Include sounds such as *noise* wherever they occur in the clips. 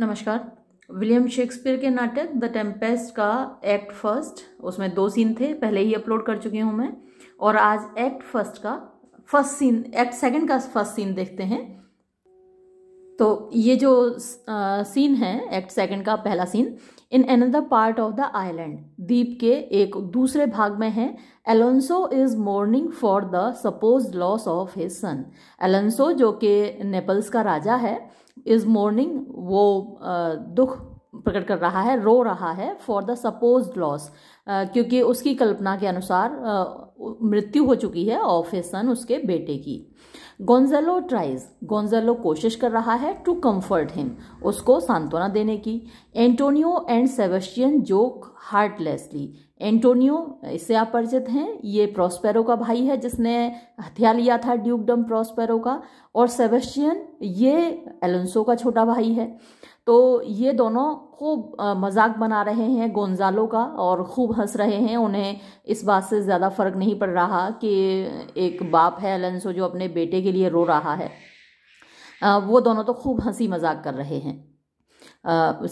नमस्कार William Shakespeare के नाटक द टेम्पेस्ट का एक्ट फर्स्ट उसमें दो सीन थे पहले ही अपलोड कर चुकी हूँ मैं और आज एक्ट फर्स्ट का फर्स्ट सीन एक्ट सेकंड का फर्स्ट सीन देखते हैं तो ये जो आ, सीन है एक्ट सेकंड का पहला scene in another part of the island द्वीप के एक दूसरे भाग में है Alonso is mourning for the suppose loss of his son Alonso जो कि नेपल्स का राजा है इज़ मॉर्निंग वो दुख प्रकट कर रहा है रो रहा है फॉर द सपोज लॉस क्योंकि उसकी कल्पना के अनुसार मृत्यु हो चुकी है ऑफ ए सन उसके बेटे की गोंजलो ट्राइज गोंजलो कोशिश कर रहा है टू कंफर्ट हिम उसको सांत्वना देने की Antonio and Sebastian joke heartlessly Antonio इससे आप परिचित हैं ये प्रॉस्पेरो का भाई है जिसने हथियार लिया था ड्यूकडम प्रॉस्पेरो का और सेवेस्टियन ये एलोंसो का छोटा भाई है तो ये दोनों खूब मजाक बना रहे हैं गोंजालो का और खूब हंस रहे हैं उन्हें इस बात से ज़्यादा फ़र्क नहीं पड़ रहा कि एक बाप है अलंसो जो अपने बेटे के लिए रो रहा है वो दोनों तो खूब हंसी मजाक कर रहे हैं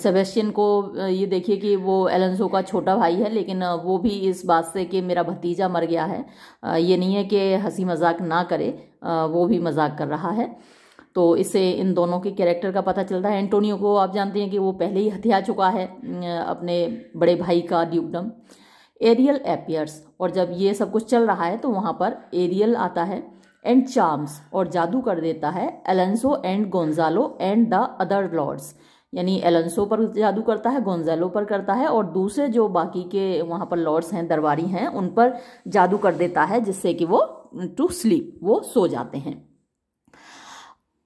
सेबेस्टियन को ये देखिए कि वो एलेंसो का छोटा भाई है लेकिन वो भी इस बात से कि मेरा भतीजा मर गया है ये नहीं है कि हंसी मजाक ना करे वो भी मजाक कर रहा है तो इससे इन दोनों के कैरेक्टर का पता चलता है एंटोनियो को आप जानते हैं कि वो पहले ही हथिया चुका है अपने बड़े भाई का ड्यूकडम एरियल एपियर्स और जब ये सब कुछ चल रहा है तो वहाँ पर एरियल आता है एंड चार्म्स और जादू कर देता है Alonso and Gonzalo and the other lords यानी एलेंसो पर जादू करता है गोंजालो पर करता है और दूसरे जो बाकी के वहाँ पर लॉर्ड्स हैं दरबारी हैं उन पर जादू कर देता है जिससे कि वो टू स्लीप वो सो जाते हैं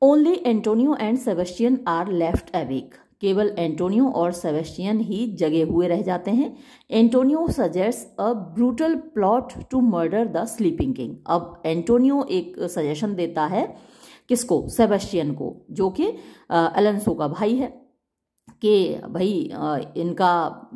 only Antonio and Sebastian are left awake केवल एंटोनियो और सेबेस्टियन ही जगे हुए रह जाते हैं Antonio suggest a brutal plot to murder the sleeping king अब एंटोनियो एक सजेशन देता है किसको सेबेस्टियन को जो कि एलेंसो का भाई है कि भाई इनका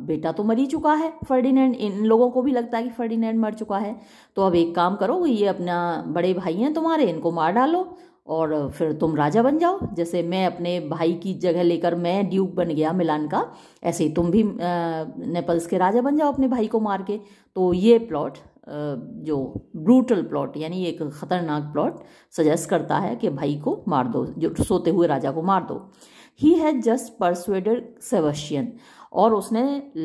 बेटा तो मर ही चुका है फर्डिनेंड इन लोगों को भी लगता है कि फर्डिनेंड मर चुका है तो अब एक काम करो ये अपना बड़े भाई हैं तुम्हारे इनको मार डालो और फिर तुम राजा बन जाओ जैसे मैं अपने भाई की जगह लेकर मैं ड्यूक बन गया मिलान का ऐसे ही तुम भी नेपल्स के राजा बन जाओ अपने भाई को मार के तो ये प्लॉट जो ब्रूटल प्लॉट यानी एक ख़तरनाक प्लॉट सजेस्ट करता है कि भाई को मार दो जो सोते हुए राजा को मार दो he has just persuaded Sebastian और उसने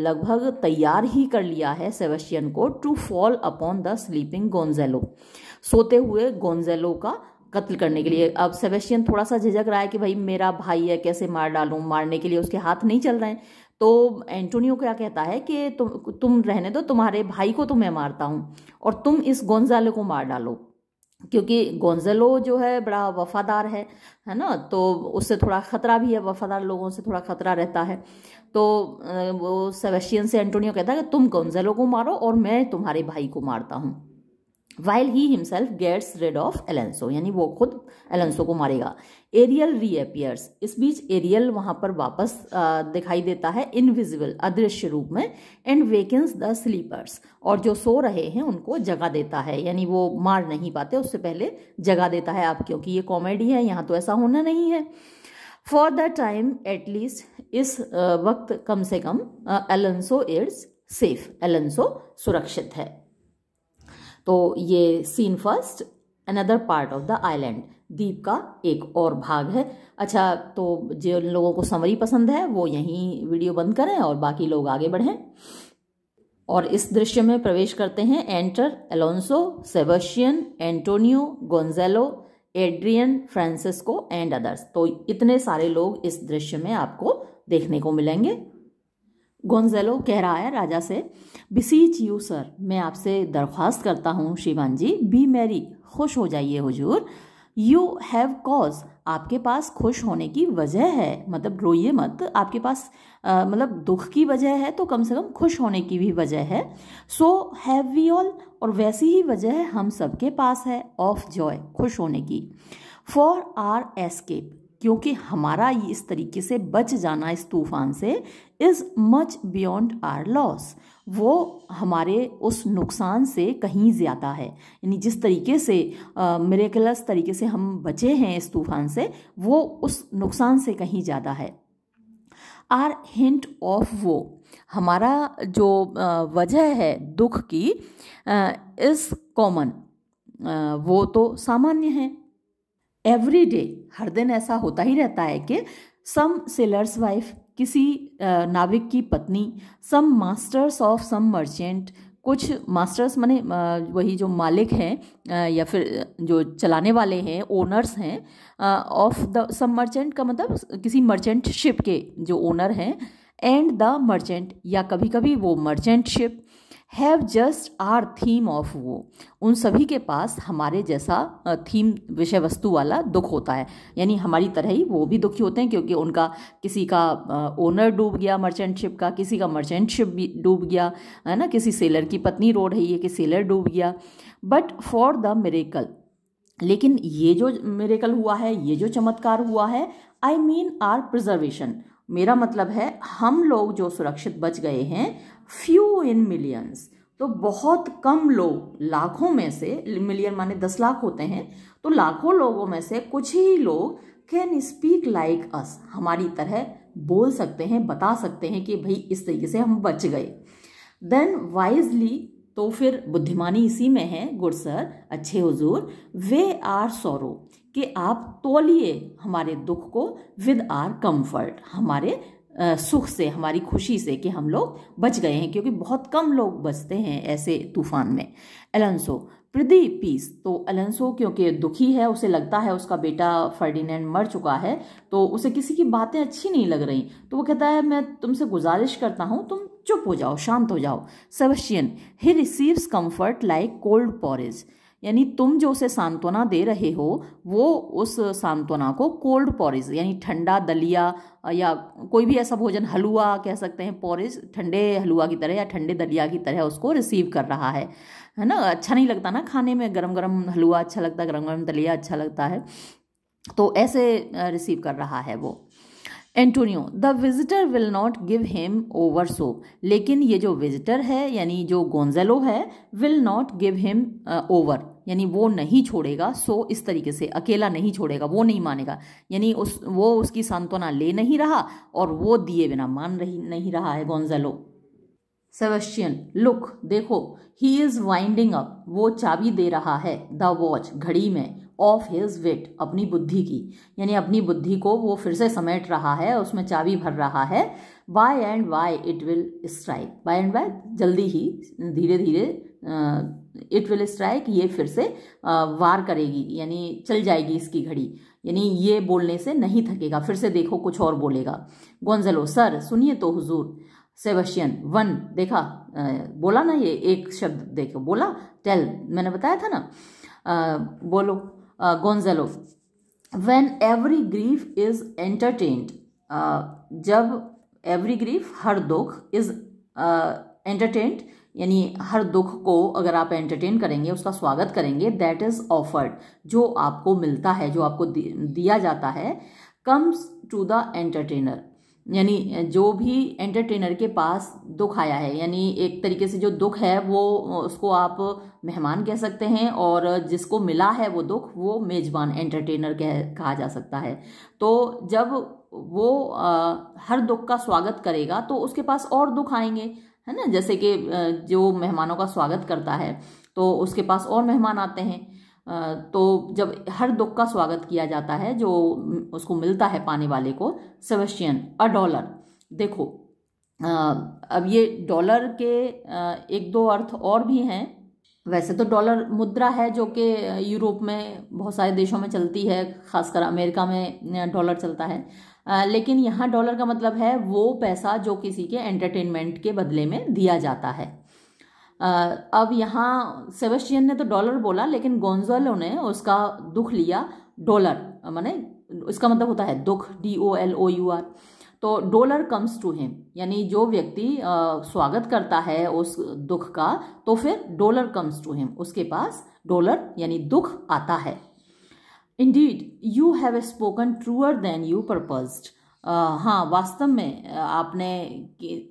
लगभग तैयार ही कर लिया है सेबस्टियन को to fall upon the sleeping Gonzalo सोते हुए गोंजेलो का कत्ल करने के लिए अब सेवेस्टियन थोड़ा सा झिझक रहा है कि भाई मेरा भाई है कैसे मार डालूं मारने के लिए उसके हाथ नहीं चल रहे हैं तो एंटोनियो क्या कहता है कि तुम तुम रहने दो तुम्हारे भाई को तो मैं मारता हूँ और तुम इस गोंजालो को मार डालो क्योंकि गोंजलो जो है बड़ा वफादार है है ना तो उससे थोड़ा ख़तरा भी है वफादार लोगों से थोड़ा ख़तरा रहता है तो वो सेवेस्टियन से एंटोनियो कहता है कि तुम गोंजलो को मारो और मैं तुम्हारे भाई को मारता हूँ while he himself gets rid of Alonso यानी वो खुद एलेंसो को मारेगा एरियल रीअपियर्स इस बीच एरियल वहां पर वापस दिखाई देता है इनविजिबल अदृश्य रूप में एंड वेकेंस द स्लीपर्स और जो सो रहे हैं उनको जगा देता है यानी वो मार नहीं पाते उससे पहले जगा देता है आप क्योंकि ये कॉमेडी है यहाँ तो ऐसा होना नहीं है फॉर द टाइम एटलीस्ट इस वक्त कम से कम एलेंसो इज सेफ एलेंसो सुरक्षित है तो ये scene first another part of the island द्वीप का एक और भाग है अच्छा तो जिन लोगों को समरी पसंद है वो यहीं वीडियो बंद करें और बाकी लोग आगे बढ़ें और इस दृश्य में प्रवेश करते हैं enter Alonso Sebastian Antonio Gonzalo Adrian Francisco and others तो इतने सारे लोग इस दृश्य में आपको देखने को मिलेंगे गोंजेलो कह रहा है राजा से बिसीच यू सर मैं आपसे दरख्वास्त करता हूँ शिवान जी बी मैरी खुश हो जाइए हुजूर यू हैव कॉज आपके पास खुश होने की वजह है मतलब रोइए मत आपके पास मतलब दुख की वजह है तो कम से कम खुश होने की भी वजह है सो हैव वी ऑल और वैसी ही वजह हम सबके पास है ऑफ जॉय खुश होने की फॉर आर एस्केप क्योंकि हमारा इस तरीके से बच जाना इस तूफान से is much beyond our loss वो हमारे उस नुकसान से कहीं ज़्यादा है यानी जिस तरीके से मेरेकलस तरीके से हम बचे हैं इस तूफान से वो उस नुकसान से कहीं ज़्यादा है आर हिंट ऑफ वो हमारा जो वजह है दुख की इज़ कॉमन वो तो सामान्य है एवरी डे हर दिन ऐसा होता ही रहता है कि सम सेलर्स वाइफ किसी नाविक की पत्नी some masters of some merchant कुछ मास्टर्स माने वही जो मालिक हैं या फिर जो चलाने वाले हैं ओनर्स हैं ऑफ द सम मर्चेंट का मतलब किसी मर्चेंट शिप के जो ओनर हैं एंड द मर्चेंट या कभी कभी वो merchant ship have just our theme of वो उन सभी के पास हमारे जैसा थीम विषय वस्तु वाला दुख होता है यानी हमारी तरह ही वो भी दुखी होते हैं क्योंकि उनका किसी का ओनर डूब गया मर्चेंट शिप का किसी का मर्चेंट शिप भी डूब गया है ना किसी सेलर की पत्नी रो रही है कि सेलर डूब गया बट फॉर द मेरेकल लेकिन ये जो मेरेकल हुआ है ये जो चमत्कार हुआ है आई मीन आर प्रिजर्वेशन मेरा मतलब है हम लोग जो सुरक्षित बच गए हैं फ्यू इन मिलियंस तो बहुत कम लोग लाखों में से मिलियन माने दस लाख होते हैं तो लाखों लोगों में से कुछ ही लोग कैन स्पीक लाइक अस हमारी तरह बोल सकते हैं बता सकते हैं कि भाई इस तरीके से हम बच गए देन वाइजली तो फिर बुद्धिमानी इसी में है गुड़सर अच्छे हुजूर वे आर सोरो कि आप तोलिए हमारे दुख को विद आर कंफर्ट हमारे सुख से हमारी खुशी से कि हम लोग बच गए हैं क्योंकि बहुत कम लोग बचते हैं ऐसे तूफान में एलंसो प्रदी पीस तो एलंसो क्योंकि दुखी है उसे लगता है उसका बेटा फर्डिनेंड मर चुका है तो उसे किसी की बातें अच्छी नहीं लग रही तो वो कहता है मैं तुमसे गुजारिश करता हूँ तुम चुप हो जाओ शांत हो जाओ Sebastian he receives comfort like cold porridge यानी तुम जो उसे सांत्वना दे रहे हो वो उस सांत्वना को कोल्ड पॉरिज यानी ठंडा दलिया या कोई भी ऐसा भोजन हलवा कह सकते हैं पॉरिज ठंडे हलवा की तरह या ठंडे दलिया की तरह उसको रिसीव कर रहा है है ना अच्छा नहीं लगता ना खाने में गरम गरम हलवा अच्छा लगता है गरम गरम दलिया अच्छा लगता है तो ऐसे रिसीव कर रहा है वो Antonio the visitor will not give him over so लेकिन ये जो विजिटर है यानी जो गोंजेलो है will not give him over यानी वो नहीं छोड़ेगा सो इस तरीके से अकेला नहीं छोड़ेगा वो नहीं मानेगा यानी उस वो उसकी सांत्वना ले नहीं रहा और वो दिए बिना मान रही नहीं रहा है गोंजेलो सेवेस्टियन लुक देखो ही इज़ वाइंडिंग अप वो चाबी दे रहा है द वॉच घड़ी में ऑफ हिज वेट अपनी बुद्धि की यानी अपनी बुद्धि को वो फिर से समेट रहा है उसमें चाबी भर रहा है by and by it will strike by and by जल्दी ही धीरे धीरे इट विल स्ट्राइक ये फिर से वार करेगी यानी चल जाएगी इसकी घड़ी यानी ये बोलने से नहीं थकेगा फिर से देखो कुछ और बोलेगा गोंजलो सर सुनिए तो हुजूर सेवशियन वन देखा आ, बोला ना ये एक शब्द देखो बोला टेल मैंने बताया था ना आ, बोलो uh, Gonzalo. When every grief is entertained, uh, जब every grief हर दुख is uh, entertained यानी हर दुख को अगर आप एंटरटेन करेंगे उसका स्वागत करेंगे दैट इज ऑफर्ड जो आपको मिलता है जो आपको दिया जाता है कम्स टू द एंटरटेनर यानी जो भी एंटरटेनर के पास दुख आया है यानी एक तरीके से जो दुख है वो उसको आप मेहमान कह सकते हैं और जिसको मिला है वो दुख वो मेज़बान एंटरटेनर कह कहा जा सकता है तो जब वो आ, हर दुख का स्वागत करेगा तो उसके पास और दुख आएंगे है ना जैसे कि जो मेहमानों का स्वागत करता है तो उसके पास और मेहमान आते हैं तो जब हर दुख का स्वागत किया जाता है जो उसको मिलता है पाने वाले को सेवेस्टियन अ डॉलर देखो अब ये डॉलर के एक दो अर्थ और भी हैं वैसे तो डॉलर मुद्रा है जो कि यूरोप में बहुत सारे देशों में चलती है खासकर अमेरिका में डॉलर चलता है लेकिन यहाँ डॉलर का मतलब है वो पैसा जो किसी के एंटरटेनमेंट के बदले में दिया जाता है अब यहाँ सेवेस्टियन ने तो डॉलर बोला लेकिन गोंजोलो ने उसका दुख लिया डॉलर माने इसका मतलब होता है दुख D O L O U R तो डॉलर कम्स टू हिम यानी जो व्यक्ति स्वागत करता है उस दुख का तो फिर डॉलर कम्स टू हिम उसके पास डॉलर यानी दुख आता है indeed you have spoken truer than you purpose हाँ वास्तव में आपने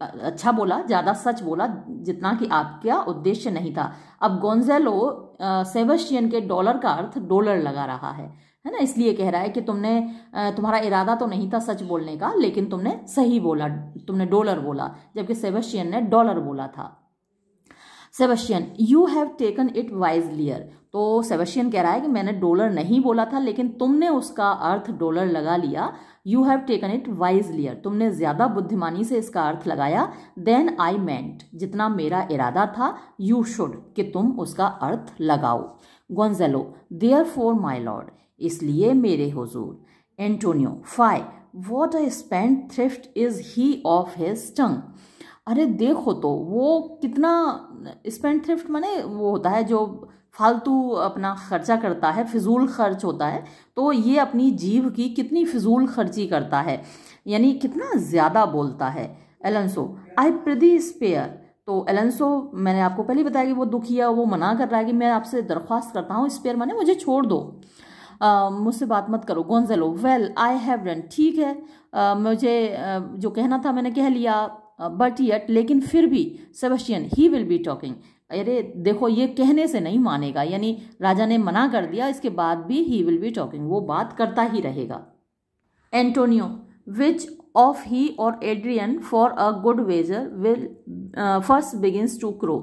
अच्छा बोला ज़्यादा सच बोला जितना कि आपका उद्देश्य नहीं था अब गोंजेलो सेवस्टियन के डॉलर का अर्थ डॉलर लगा रहा है है ना इसलिए कह रहा है कि तुमने तुम्हारा इरादा तो नहीं था सच बोलने का लेकिन तुमने सही बोला तुमने डॉलर बोला जबकि सेवस्टियन ने डॉलर बोला था Sebastian you have taken it wiselier तो सेवेस्टियन कह रहा है कि मैंने डॉलर नहीं बोला था लेकिन तुमने उसका अर्थ डॉलर लगा लिया you have taken it wiselier तुमने ज़्यादा बुद्धिमानी से इसका अर्थ लगाया देन आई मैंट जितना मेरा इरादा था यू शुड कि तुम उसका अर्थ लगाओ Gonzalo therefore my lord इसलिए मेरे हजूर Antonio fie what a spendthrift is he of his tongue अरे देखो तो वो कितना स्पेंड थ्रिफ्ट माने वो होता है जो फालतू अपना खर्चा करता है फिजूल खर्च होता है तो ये अपनी जीभ की कितनी फिजूल खर्ची करता है यानी कितना ज़्यादा बोलता है एलेंसो आई प्रदी स्पेयर तो एलेंसो मैंने आपको पहले बताया कि वो दुखी है वो मना कर रहा है कि मैं आपसे दरख्वास्त करता हूँ स्पेयर मैंने मुझे छोड़ दो मुझसे बात मत करो Gonzalo well I have run ठीक है आ, मुझे आ, जो कहना था मैंने कह लिया बट येट लेकिन फिर भी Sebastian he will be talking अरे देखो ये कहने से नहीं मानेगा यानी राजा ने मना कर दिया इसके बाद भी ही विल बी टॉकिंग वो बात करता ही रहेगा एंटोनियो विच ऑफ ही और Adrian for a good wager will first begins to crow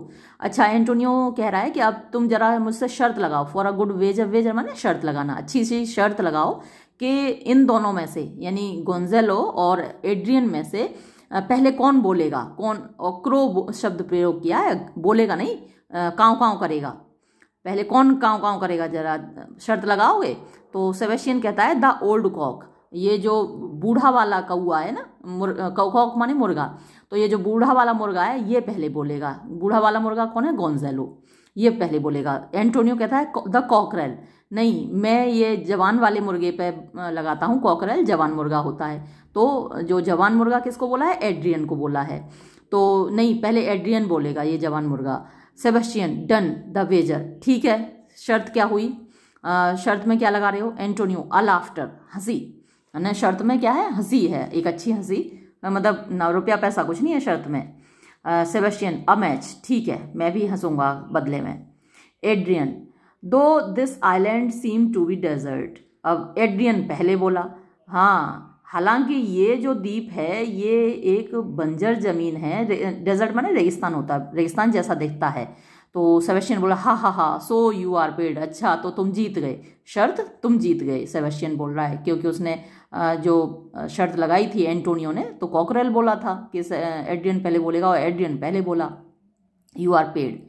अच्छा एंटोनियो कह रहा है कि अब तुम जरा मुझसे शर्त लगाओ for a good wager wager माने शर्त लगाना अच्छी सी शर्त लगाओ कि इन दोनों में से यानी गोंजेलो और एड्रियन में से पहले कौन बोलेगा कौन क्रो शब्द प्रयोग किया है बोलेगा नहीं काउ काउ करेगा पहले कौन काउ काव करेगा जरा शर्त लगाओगे तो सेवेशियन कहता है द ओल्ड कॉक ये जो बूढ़ा वाला कौआ है ना कौक माने मुर्गा तो ये जो बूढ़ा वाला मुर्गा है ये पहले बोलेगा बूढ़ा वाला मुर्गा कौन है गोंजेलो ये पहले बोलेगा एंटोनियो कहता है द कॉकरेल नहीं मैं ये जवान वाले मुर्गे पे लगाता हूँ कॉकरल जवान मुर्गा होता है तो जो जवान मुर्गा किसको बोला है एड्रियन को बोला है तो नहीं पहले एड्रियन बोलेगा ये जवान मुर्गा सेबेस्टियन डन द वेजर ठीक है शर्त क्या हुई आ, शर्त में क्या लगा रहे हो एंटोनियो अल आफ्टर हंसी है ना शर्त में क्या है हंसी है एक अच्छी हंसी मतलब ना रुपया पैसा कुछ नहीं है शर्त में सेबेस्टियन अ मैच ठीक है मैं भी हंसूंगा बदले में Adrian though this island seem to be desert अब एड्रियन पहले बोला हाँ हालांकि ये जो द्वीप है ये एक बंजर ज़मीन है डेजर्ट माने रेगिस्तान होता है रेगिस्तान जैसा दिखता है तो सेवेस्टियन बोला हा हा हा सो यू आर पेड़ अच्छा तो तुम जीत गए शर्त तुम जीत गए सेवेस्टियन बोल रहा है क्योंकि उसने जो शर्त लगाई थी एंटोनियो ने तो कॉकरेल बोला था कि एड्रियन पहले बोलेगा और एड्रियन पहले बोला you are paid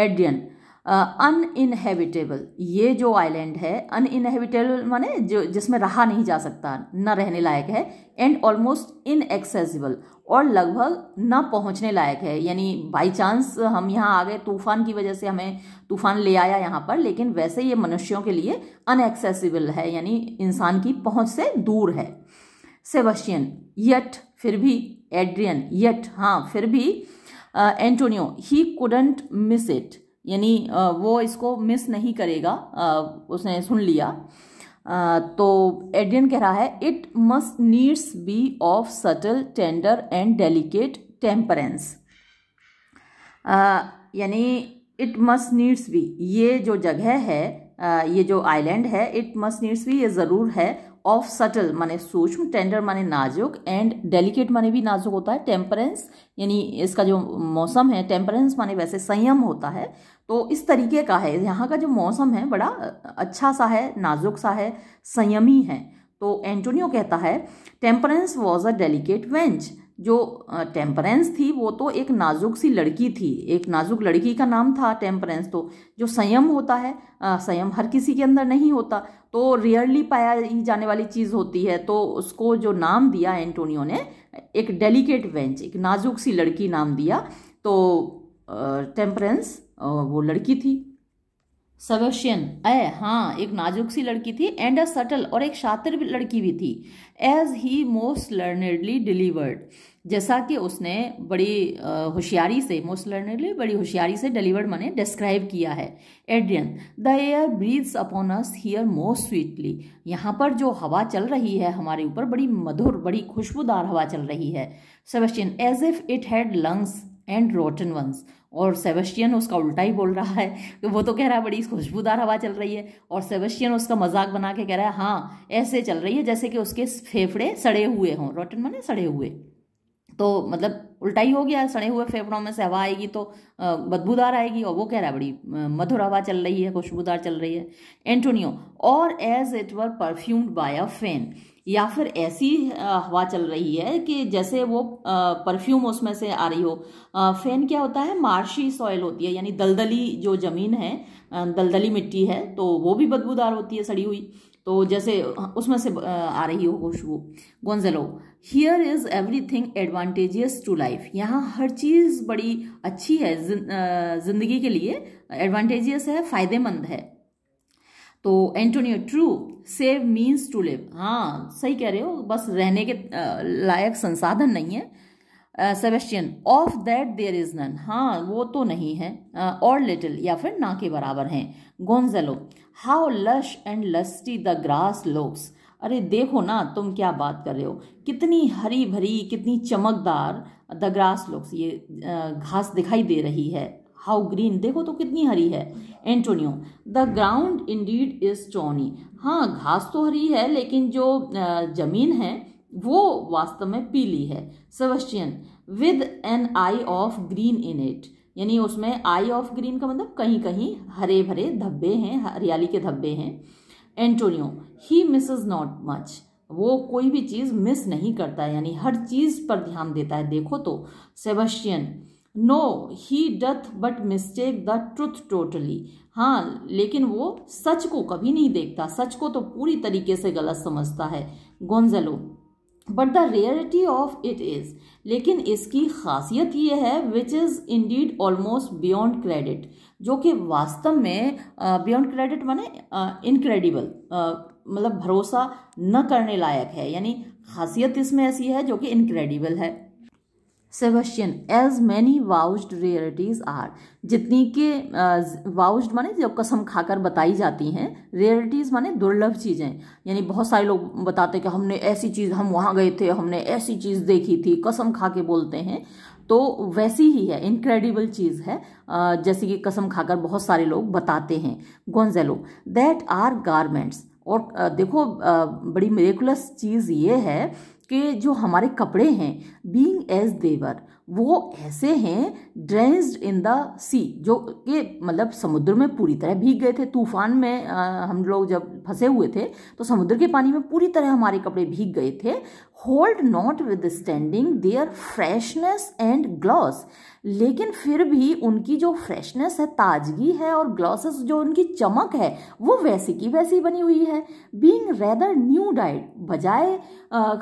Adrian uninhabitable ये जो आइलैंड है अनइनहेबिटेबल माने जो जिसमें रहा नहीं जा सकता न रहने लायक है एंड ऑलमोस्ट इनएक्सेसिबल और लगभग न पहुंचने लायक है यानी बाई चांस हम यहाँ आ गए तूफान की वजह से हमें तूफान ले आया यहाँ पर लेकिन वैसे ये मनुष्यों के लिए अनएक्सेसिबल है यानी इंसान की पहुँच से दूर है सेबस्टियन यट फिर भी एड्रियन यट हाँ फिर भी Antonio he couldn't miss it यानी वो इसको मिस नहीं करेगा उसने सुन लिया तो एडियन कह रहा है it must needs be of subtle tender and delicate temperance यानी इट मस्ट नीड्स बी ये जो जगह है ये जो आइलैंड है इट मस्ट नीड्स भी ये ज़रूर है ऑफ सटल माने सूक्ष्म टेंडर माने नाजुक एंड डेलिकेट माने भी नाजुक होता है टेम्परेंस यानी इसका जो मौसम है टेम्परेंस माने वैसे संयम होता है तो इस तरीके का है यहाँ का जो मौसम है बड़ा अच्छा सा है नाजुक सा है संयमी है तो एंटोनियो कहता है temperance was a delicate wench जो टेम्परेंस थी वो तो एक नाजुक सी लड़की थी एक नाजुक लड़की का नाम था टेम्परेंस तो जो संयम होता है संयम हर किसी के अंदर नहीं होता तो रेयरली पाया ही जाने वाली चीज़ होती है तो उसको जो नाम दिया एंटोनियो ने एक डेलिकेट वेंच एक नाजुक सी लड़की नाम दिया तो टेम्परेंस वो लड़की थी सवेशियन ए हाँ एक नाजुक सी लड़की थी एंड अ सटल और एक शातिर लड़की भी थी as he most learnedly delivered जैसा कि उसने बड़ी होशियारी से मोस्ट लर्नरली बड़ी होशियारी से डिलीवर्ड मैंने डिस्क्राइब किया है Adrian the air breathes upon us here most sweetly यहाँ पर जो हवा चल रही है हमारे ऊपर बड़ी मधुर बड़ी खुशबूदार हवा चल रही है Sebastian as if it had lungs and rotten ones और सेवेस्टियन उसका उल्टा ही बोल रहा है तो वो तो कह रहा है बड़ी खुशबूदार हवा चल रही है और सेवेस्टियन उसका मजाक बना के कह रहा है हाँ ऐसे चल रही है जैसे कि उसके फेफड़े सड़े हुए हों रोटन माने सड़े हुए तो मतलब उल्टा ही हो गया सड़े हुए फेफड़ों में से हवा आएगी तो बदबूदार आएगी और वो कह रहा है बड़ी मधुर हवा चल रही है खुशबूदार चल रही है एंटोनियो और as it were perfumed by a fen या फिर ऐसी हवा चल रही है कि जैसे वो परफ्यूम उसमें से आ रही हो फैन क्या होता है मार्शी सॉयल होती है यानी दलदली जो ज़मीन है दलदली मिट्टी है तो वो भी बदबूदार होती है सड़ी हुई तो जैसे उसमें से आ रही हो खुशबू Gonzalo here is everything advantageous to life यहाँ हर चीज़ बड़ी अच्छी है जिंदगी के लिए एडवांटेजियस है फ़ायदेमंद है तो Antonio true save means to live हाँ सही कह रहे हो बस रहने के लायक संसाधन नहीं है Sebastian of that there is none हाँ वो तो नहीं है और लिटिल या फिर ना के बराबर हैं Gonzalo how lush and lusty the grass looks अरे देखो ना तुम क्या बात कर रहे हो कितनी हरी भरी कितनी चमकदार द ग्रास लुक्स ये घास दिखाई दे रही है हाउ ग्रीन देखो तो कितनी हरी है Antonio the ground indeed is tawny हाँ घास तो हरी है लेकिन जो जमीन है वो वास्तव में पीली है Sebastian with an eye of green in it यानी उसमें आई ऑफ ग्रीन का मतलब कहीं कहीं हरे भरे धब्बे हैं हरियाली के धब्बे हैं Antonio he misses not much वो कोई भी चीज़ मिस नहीं करता है यानी हर चीज़ पर ध्यान देता है देखो तो Sebastian no he doth but mistake the truth totally हाँ लेकिन वो सच को कभी नहीं देखता सच को तो पूरी तरीके से गलत समझता है Gonzalo but the reality of it is लेकिन इसकी खासियत ये है which is indeed almost beyond credit जो कि वास्तव में बियॉन्ड क्रेडिट माने इनक्रेडिबल मतलब भरोसा न करने लायक है यानी खासियत इसमें ऐसी है जो कि इनक्रेडिबल है Sebastian as many vouched rarities are जितनी के वाउस्ड माने जो कसम खाकर बताई जाती हैं रियलिटीज माने दुर्लभ चीज़ें यानी बहुत सारे लोग बताते हैं कि हमने ऐसी चीज़ हम वहाँ गए थे हमने ऐसी चीज़ देखी थी कसम खा के बोलते हैं तो वैसी ही है इनक्रेडिबल चीज़ है जैसे कि कसम खाकर बहुत सारे लोग बताते हैं गोंजेलो दैट आर गारमेंट्स और देखो बड़ी मेरेकुलस चीज़ ये है कि जो हमारे कपड़े हैं बींग एज देवर वो ऐसे हैं ड्रेंज इन द सी जो कि मतलब समुद्र में पूरी तरह भीग गए थे तूफान में आ, हम लोग जब फंसे हुए थे तो समुद्र के पानी में पूरी तरह हमारे कपड़े भीग गए थे hold notwithstanding their freshness and gloss लेकिन फिर भी उनकी जो फ्रेशनेस है ताजगी है और ग्लॉसेस जो उनकी चमक है वो वैसी की वैसी बनी हुई है बींग रेदर न्यू डाइट बजाय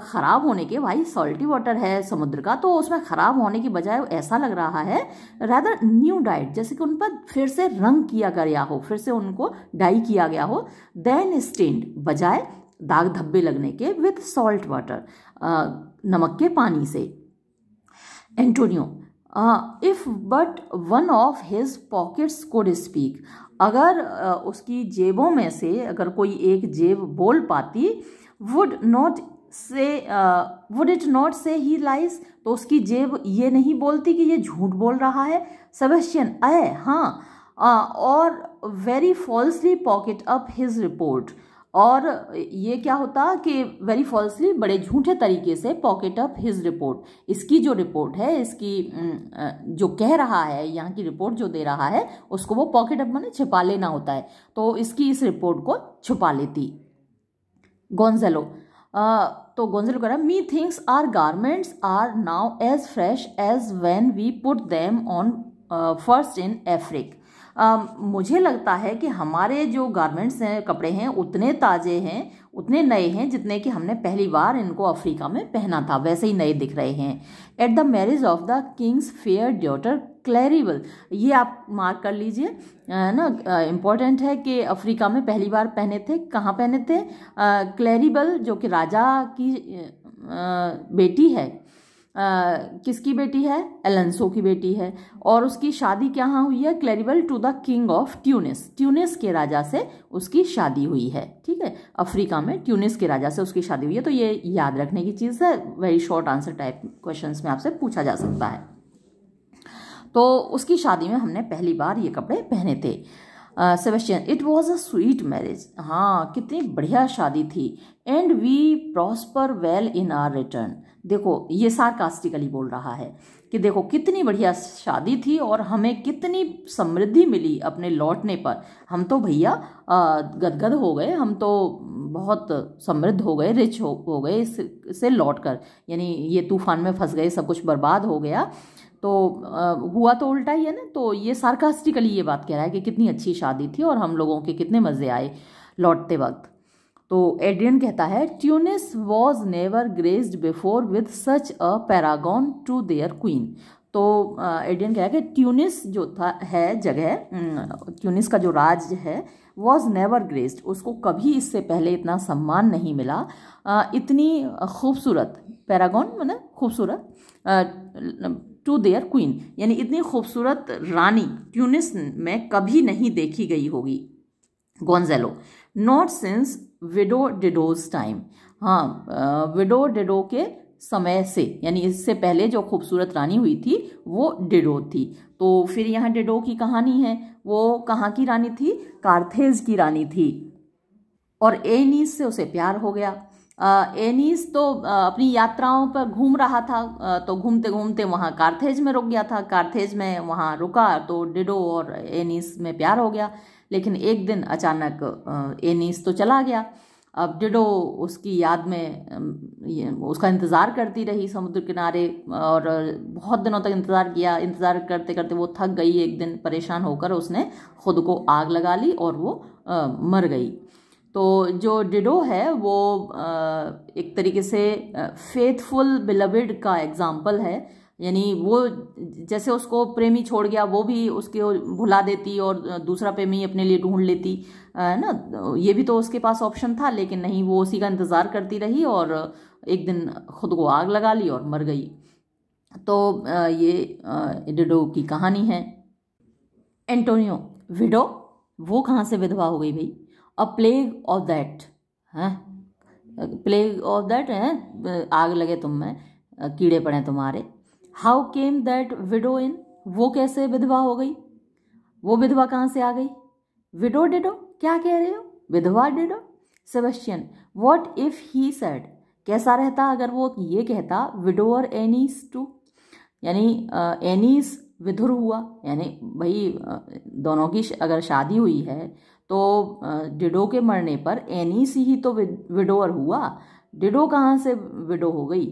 ख़राब होने के भाई सॉल्टी वाटर है समुद्र का तो उसमें ख़राब होने की बजाय ऐसा लग रहा है रेदर न्यू डाइट जैसे कि उन पर फिर से रंग किया गया हो फिर से उनको डाई किया गया हो देन स्टेंड बजाय दाग धब्बे लगने के विथ सॉल्ट वाटर नमक के पानी से Antonio if but one of his pockets could speak अगर uh, उसकी जेबों में से अगर कोई एक जेब बोल पाती would not say would it not say he lies तो उसकी जेब ये नहीं बोलती कि ये झूठ बोल रहा है सबेशन अय हाँ और very falsely pocket up his report और ये क्या होता कि वेरी फॉल्सली बड़े झूठे तरीके से पॉकेट अप हिज रिपोर्ट इसकी जो रिपोर्ट है इसकी जो कह रहा है यहाँ की रिपोर्ट जो दे रहा है उसको वो पॉकेट अप मैंने छिपा लेना होता है तो इसकी इस रिपोर्ट को छुपा लेती गोंजेलो तो गोंजेलो कह रहा methinks our garments are now as fresh as when we put them on first in Afric आ, मुझे लगता है कि हमारे जो गारमेंट्स हैं कपड़े हैं उतने ताज़े हैं उतने नए हैं जितने कि हमने पहली बार इनको अफ्रीका में पहना था वैसे ही नए दिख रहे हैं at the marriage of the king's fair daughter Claribel ये आप मार्क कर लीजिए ना इम्पॉर्टेंट है कि अफ्रीका में पहली बार पहने थे कहाँ पहने थे क्लैरिबल जो कि राजा की आ, बेटी है किसकी बेटी है एलेंसो की बेटी है और उसकी शादी क्या हुई है Claribel to the king of Tunis Tunis के राजा से उसकी शादी हुई है ठीक है अफ्रीका में ट्यूनिस के राजा से उसकी शादी हुई है तो ये याद रखने की चीज़ है very short answer type question में आपसे पूछा जा सकता है तो उसकी शादी में हमने पहली बार ये कपड़े पहने थे Sebastian it was a sweet marriage हाँ कितनी बढ़िया शादी थी and we prosper well in our return देखो ये सार्कास्टिकली बोल रहा है कि देखो कितनी बढ़िया शादी थी और हमें कितनी समृद्धि मिली अपने लौटने पर हम तो भैया गदगद हो गए हम तो बहुत समृद्ध हो गए रिच हो, हो गए इससे लौट कर यानी ये तूफान में फंस गए सब कुछ बर्बाद हो गया तो आ, हुआ तो उल्टा ही है ना तो ये सार्कास्टिकली ये बात कह रहा है कि कितनी अच्छी शादी थी और हम लोगों के कितने मज़े आए लौटते वक्त तो एड्रियन कहता है Tunis was never graced before with such a paragon to their queen तो एडियन कह रहा है कि ट्यूनिस जो था है जगह ट्यूनिस का जो राज है वॉज नेवर ग्रेस्ड उसको कभी इससे पहले इतना सम्मान नहीं मिला इतनी खूबसूरत पैरागॉन मैंने मतलब खूबसूरत टू देयर क्वीन यानी इतनी खूबसूरत रानी ट्यूनिस में कभी नहीं देखी गई होगी Gonzalo not since widow Dido's time हाँ विडो डिडो के समय से यानी इससे पहले जो खूबसूरत रानी हुई थी वो डिडो थी तो फिर यहाँ डिडो की कहानी है वो कहाँ की रानी थी कार्थेज की रानी थी और एनीस से उसे प्यार हो गया एनीस तो अपनी यात्राओं पर घूम रहा था तो घूमते घूमते वहाँ कार्थेज में रुक गया था कार्थेज में वहाँ रुका तो डिडो और एनीस में प्यार हो गया लेकिन एक दिन अचानक एनीस तो चला गया अब डिडो उसकी याद में उसका इंतज़ार करती रही समुद्र किनारे और बहुत दिनों तक इंतज़ार किया इंतज़ार करते करते वो थक गई एक दिन परेशान होकर उसने खुद को आग लगा ली और वो आ, मर गई तो जो डिडो है वो आ, एक तरीके से फेथफुल बिलविड का एग्ज़ाम्पल है यानी वो जैसे उसको प्रेमी छोड़ गया वो भी उसके भुला देती और दूसरा प्रेमी अपने लिए ढूंढ लेती है ना ये भी तो उसके पास ऑप्शन था लेकिन नहीं वो उसी का इंतज़ार करती रही और एक दिन खुद को आग लगा ली और मर गई तो ये डिडो की कहानी है एंटोनियो विडो वो कहाँ से विधवा हो गई भाई अ प्लेग ऑफ दैट है प्लेग ऑफ दैट है आग लगे तुम में कीड़े पड़े तुम्हारे how came that widow in वो कैसे विधवा हो गई वो विधवा कहाँ से आ गई विडो डिडो क्या कह रहे हो विधवा Dido Sebastian what if he said कैसा रहता अगर वो ये कहता विडोअर एनीस टू यानी एनीस विधुर हुआ यानी भाई दोनों की अगर शादी हुई है तो डिडो के मरने पर एनीस ही तो विडोअर हुआ डिडो कहाँ से विडो हो गई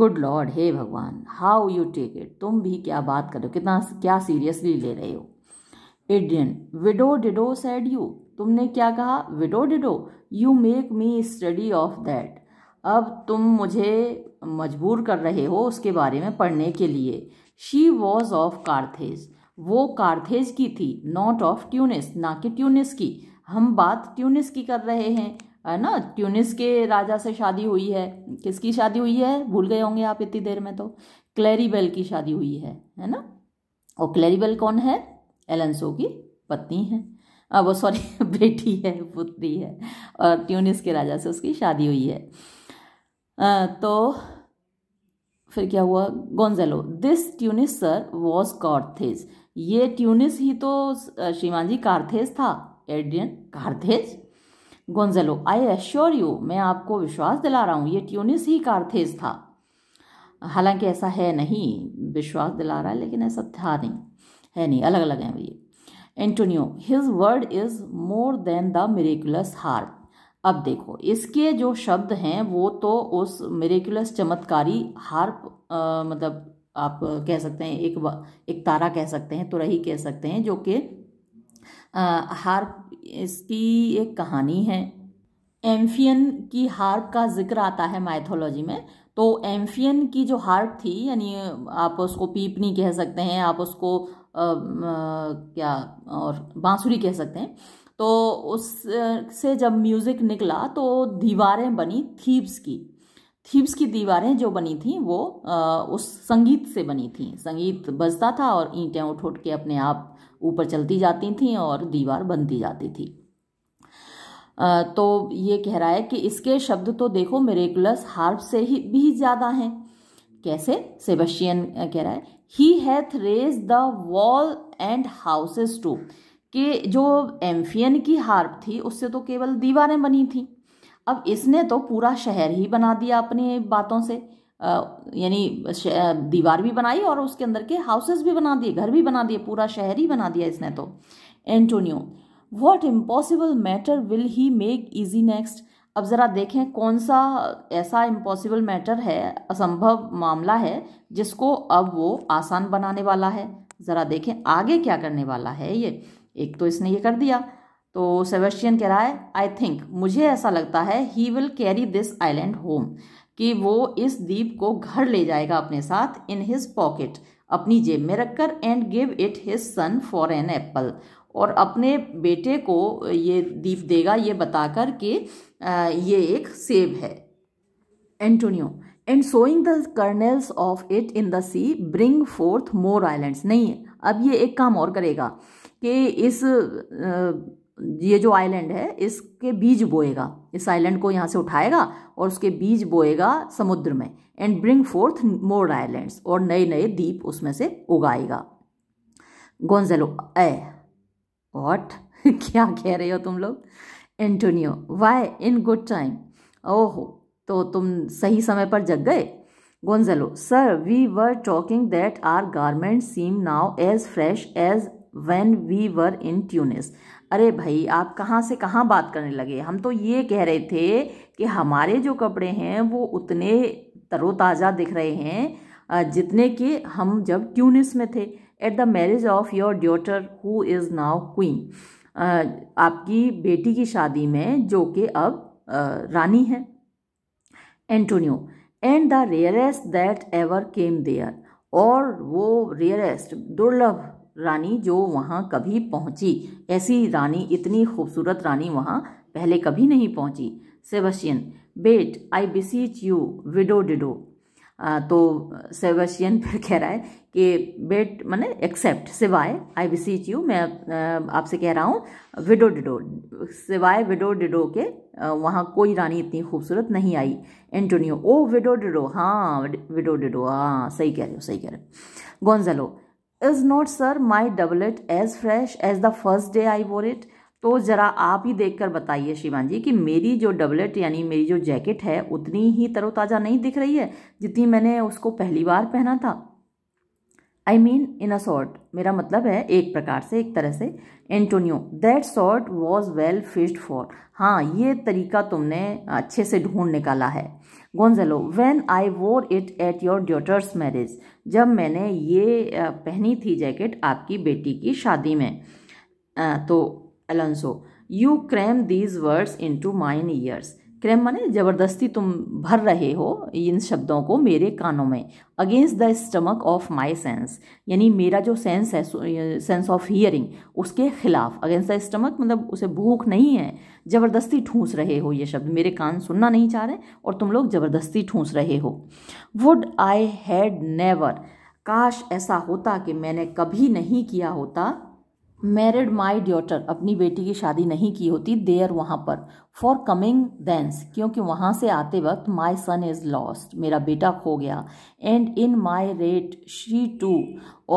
गुड लॉर्ड हे भगवान हाउ यू टेक इट तुम भी क्या बात कर रहे हो कितना क्या सीरियसली ले रहे हो Adrian widow Dido said you तुमने क्या कहा widow Dido you make me study of that अब तुम मुझे मजबूर कर रहे हो उसके बारे में पढ़ने के लिए शी वॉज ऑफ कार्थेज वो कार्थेज की थी नॉट ऑफ ट्यूनिस ना कि ट्यूनिस की हम बात ट्यूनिस की कर रहे हैं है ना ट्यूनिस के राजा से शादी हुई है किसकी शादी हुई है भूल गए होंगे आप इतनी देर में तो क्लैरीबेल की शादी हुई है है ना और क्लैरीबेल कौन है एलेंसो की पत्नी है अब वो सॉरी *laughs* बेटी है पुत्री है और ट्यूनिस के राजा से उसकी शादी हुई है आ, तो फिर क्या हुआ Gonzalo this Tunis sir was Carthage ये ट्यूनिस ही तो श्रीमान जी कार्थेज था Adrian Carthage Gonzalo I assure you मैं आपको विश्वास दिला रहा हूँ ये ट्यूनिस ही कारथेज था हालांकि ऐसा है नहीं विश्वास दिला रहा है लेकिन ऐसा था नहीं है नहीं अलग अलग हैं ये Antonio his word is more than the miraculous harp अब देखो इसके जो शब्द हैं वो तो उस मेरेकुलस चमत्कारी हार्प आ, मतलब आप कह सकते हैं एक एक तारा कह सकते हैं तुरही कह सकते हैं जो कि हार्प इसकी एक कहानी है एम्फियन की हार्प का जिक्र आता है माइथोलॉजी में तो एम्फियन की जो हार्प थी यानी आप उसको पीपनी कह सकते हैं आप उसको आ, आ, क्या और बांसुरी कह सकते हैं तो उससे जब म्यूज़िक निकला तो दीवारें बनी थीब्स की थीब्स की दीवारें जो बनी थी वो आ, उस संगीत से बनी थी संगीत बजता था और ईंटें उठ उठ के अपने आप ऊपर चलती जाती थी और दीवार बनती जाती थी तो ये कह रहा है कि इसके शब्द तो देखो मेरेकुलस हार्प से ही भी ज़्यादा हैं कैसे सेबस्टियन कह रहा है he hath raised the wall and houses too कि जो एम्फियन की हार्प थी उससे तो केवल दीवारें बनी थी अब इसने तो पूरा शहर ही बना दिया अपनी बातों से यानी दीवार भी बनाई और उसके अंदर के हाउसेस भी बना दिए घर भी बना दिए पूरा शहर ही बना दिया इसने तो Antonio what impossible matter will he make easy next अब ज़रा देखें कौन सा ऐसा इम्पॉसिबल मैटर है असंभव मामला है जिसको अब वो आसान बनाने वाला है ज़रा देखें आगे क्या करने वाला है ये एक तो इसने ये कर दिया तो सेवेस्टियन कह रहा है आई थिंक मुझे ऐसा लगता है he will carry this island home कि वो इस दीप को घर ले जाएगा अपने साथ इन हिज पॉकेट अपनी जेब में रखकर and give it his son for an apple और अपने बेटे को ये दीप देगा ये बताकर कि ये एक सेब है Antonio and sowing the kernels of it in the sea bring forth more islands नहीं अब ये एक काम और करेगा कि इस ये जो आइलैंड है इसके बीज बोएगा इस आइलैंड को यहाँ से उठाएगा और उसके बीज बोएगा समुद्र में and bring forth more islands और नए नए द्वीप उसमें से उगाएगा गोंजेलो ए वॉट *laughs* क्या कह रहे हो तुम लोग Antonio why in good time ओहो तो तुम सही समय पर जग गए Gonzalo sir we were talking that our garment seem now as fresh as when we were in Tunis अरे भाई आप कहाँ से कहाँ बात करने लगे हम तो ये कह रहे थे कि हमारे जो कपड़े हैं वो उतने तरोताज़ा दिख रहे हैं जितने कि हम जब ट्यूनिस में थे at the marriage of your daughter who is now queen आपकी बेटी की शादी में जो कि अब रानी है Antonio and the rarest that ever came there और वो रेयरेस्ट दुर्लभ रानी जो वहाँ कभी पहुँची ऐसी रानी इतनी खूबसूरत रानी वहाँ पहले कभी नहीं पहुँची सेवशियन बेट आई बिसीच यू विडो डिडो तो सेवशियन फिर कह रहा है कि बेट मैंने एक्सेप्ट सिवाय आई बिसीच यू मैं आपसे कह रहा हूँ विडो डिडो सिवाय विडो डिडो के वहाँ कोई रानी इतनी खूबसूरत नहीं आई एंटोनियो ओ विडो डिडो हाँ विडो डिडो हाँ सही कह रहे हो सही कह रहे हो Gonzalo is not sir my doublet as fresh as the first day I wore it तो ज़रा आप ही देखकर बताइए श्रीमान जी कि मेरी जो डबलेट यानी मेरी जो जैकेट है उतनी ही तरोताज़ा नहीं दिख रही है जितनी मैंने उसको पहली बार पहना था I mean in a sort मेरा मतलब है एक प्रकार से एक तरह से Antonio that sort was well fished for हाँ ये तरीका तुमने अच्छे से ढूंढ निकाला है गोंजलो when I wore it at your daughters marriage जब मैंने ये पहनी थी जैकेट आपकी बेटी की शादी में तो Alonso you cram these words into mine ears cram माने ज़बरदस्ती तुम भर रहे हो इन शब्दों को मेरे कानों में against the stomach of my sense यानी मेरा जो सेंस है सेंस ऑफ हियरिंग उसके खिलाफ अगेंस्ट द स्टमक मतलब उसे भूख नहीं है ज़बरदस्ती ठूंस रहे हो ये शब्द मेरे कान सुनना नहीं चाह रहे और तुम लोग ज़बरदस्ती ठूंस रहे हो वुड आई हैड नेवर काश ऐसा होता कि मैंने कभी नहीं किया होता मैरिड माई ड्योटर अपनी बेटी की शादी नहीं की होती देयर वहाँ पर फॉर कमिंग देंस क्योंकि वहाँ से आते वक्त माई सन इज़ लॉस्ट मेरा बेटा खो गया and in my rate she too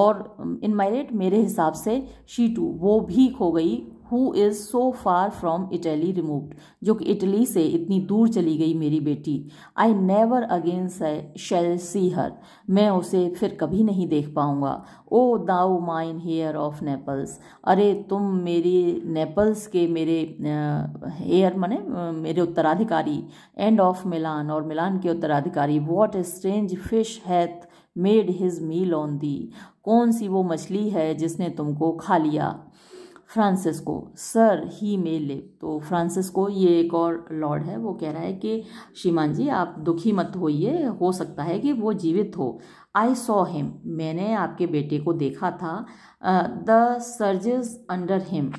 और इन माई रेट मेरे हिसाब से शी टू वो भी खो गई who is so far from Italy removed जो कि इटली से इतनी दूर चली गई मेरी बेटी I never again shall see her मैं उसे फिर कभी नहीं देख पाऊँगा ओ दाओ माइन हेयर ऑफ नेपल्स अरे तुम मेरी नेपल्स के मेरे हेयर मने मेरे उत्तराधिकारी एंड ऑफ मिलान और मिलान के उत्तराधिकारी what is strange fish hath made his meal on thee कौन सी वो मछली है जिसने तुमको खा लिया फ्रांसिस्को सर ही मे ले तो फ्रांसिस्को ये एक और लॉर्ड है वो कह रहा है कि श्रीमान जी आप दुखी मत होइए हो सकता है कि वो जीवित हो आई सॉ हिम मैंने आपके बेटे को देखा था the surges under him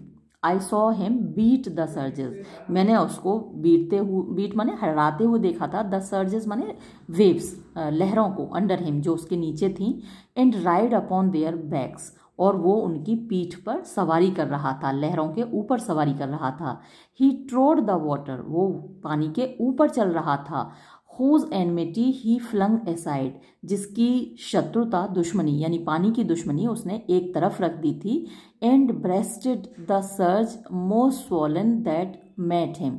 I saw him beat the surges मैंने उसको बीटते हुए बीट माने हराते हुए देखा था द सर्जेस माने वेव्स लहरों को अंडर हिम जो उसके नीचे थी and ride upon their backs और वो उनकी पीठ पर सवारी कर रहा था लहरों के ऊपर सवारी कर रहा था ही ट्रोड द वॉटर वो पानी के ऊपर चल रहा था whose enmity he flung aside जिसकी शत्रुता दुश्मनी यानी पानी की दुश्मनी उसने एक तरफ रख दी थी and breasted the surge most swoln that met him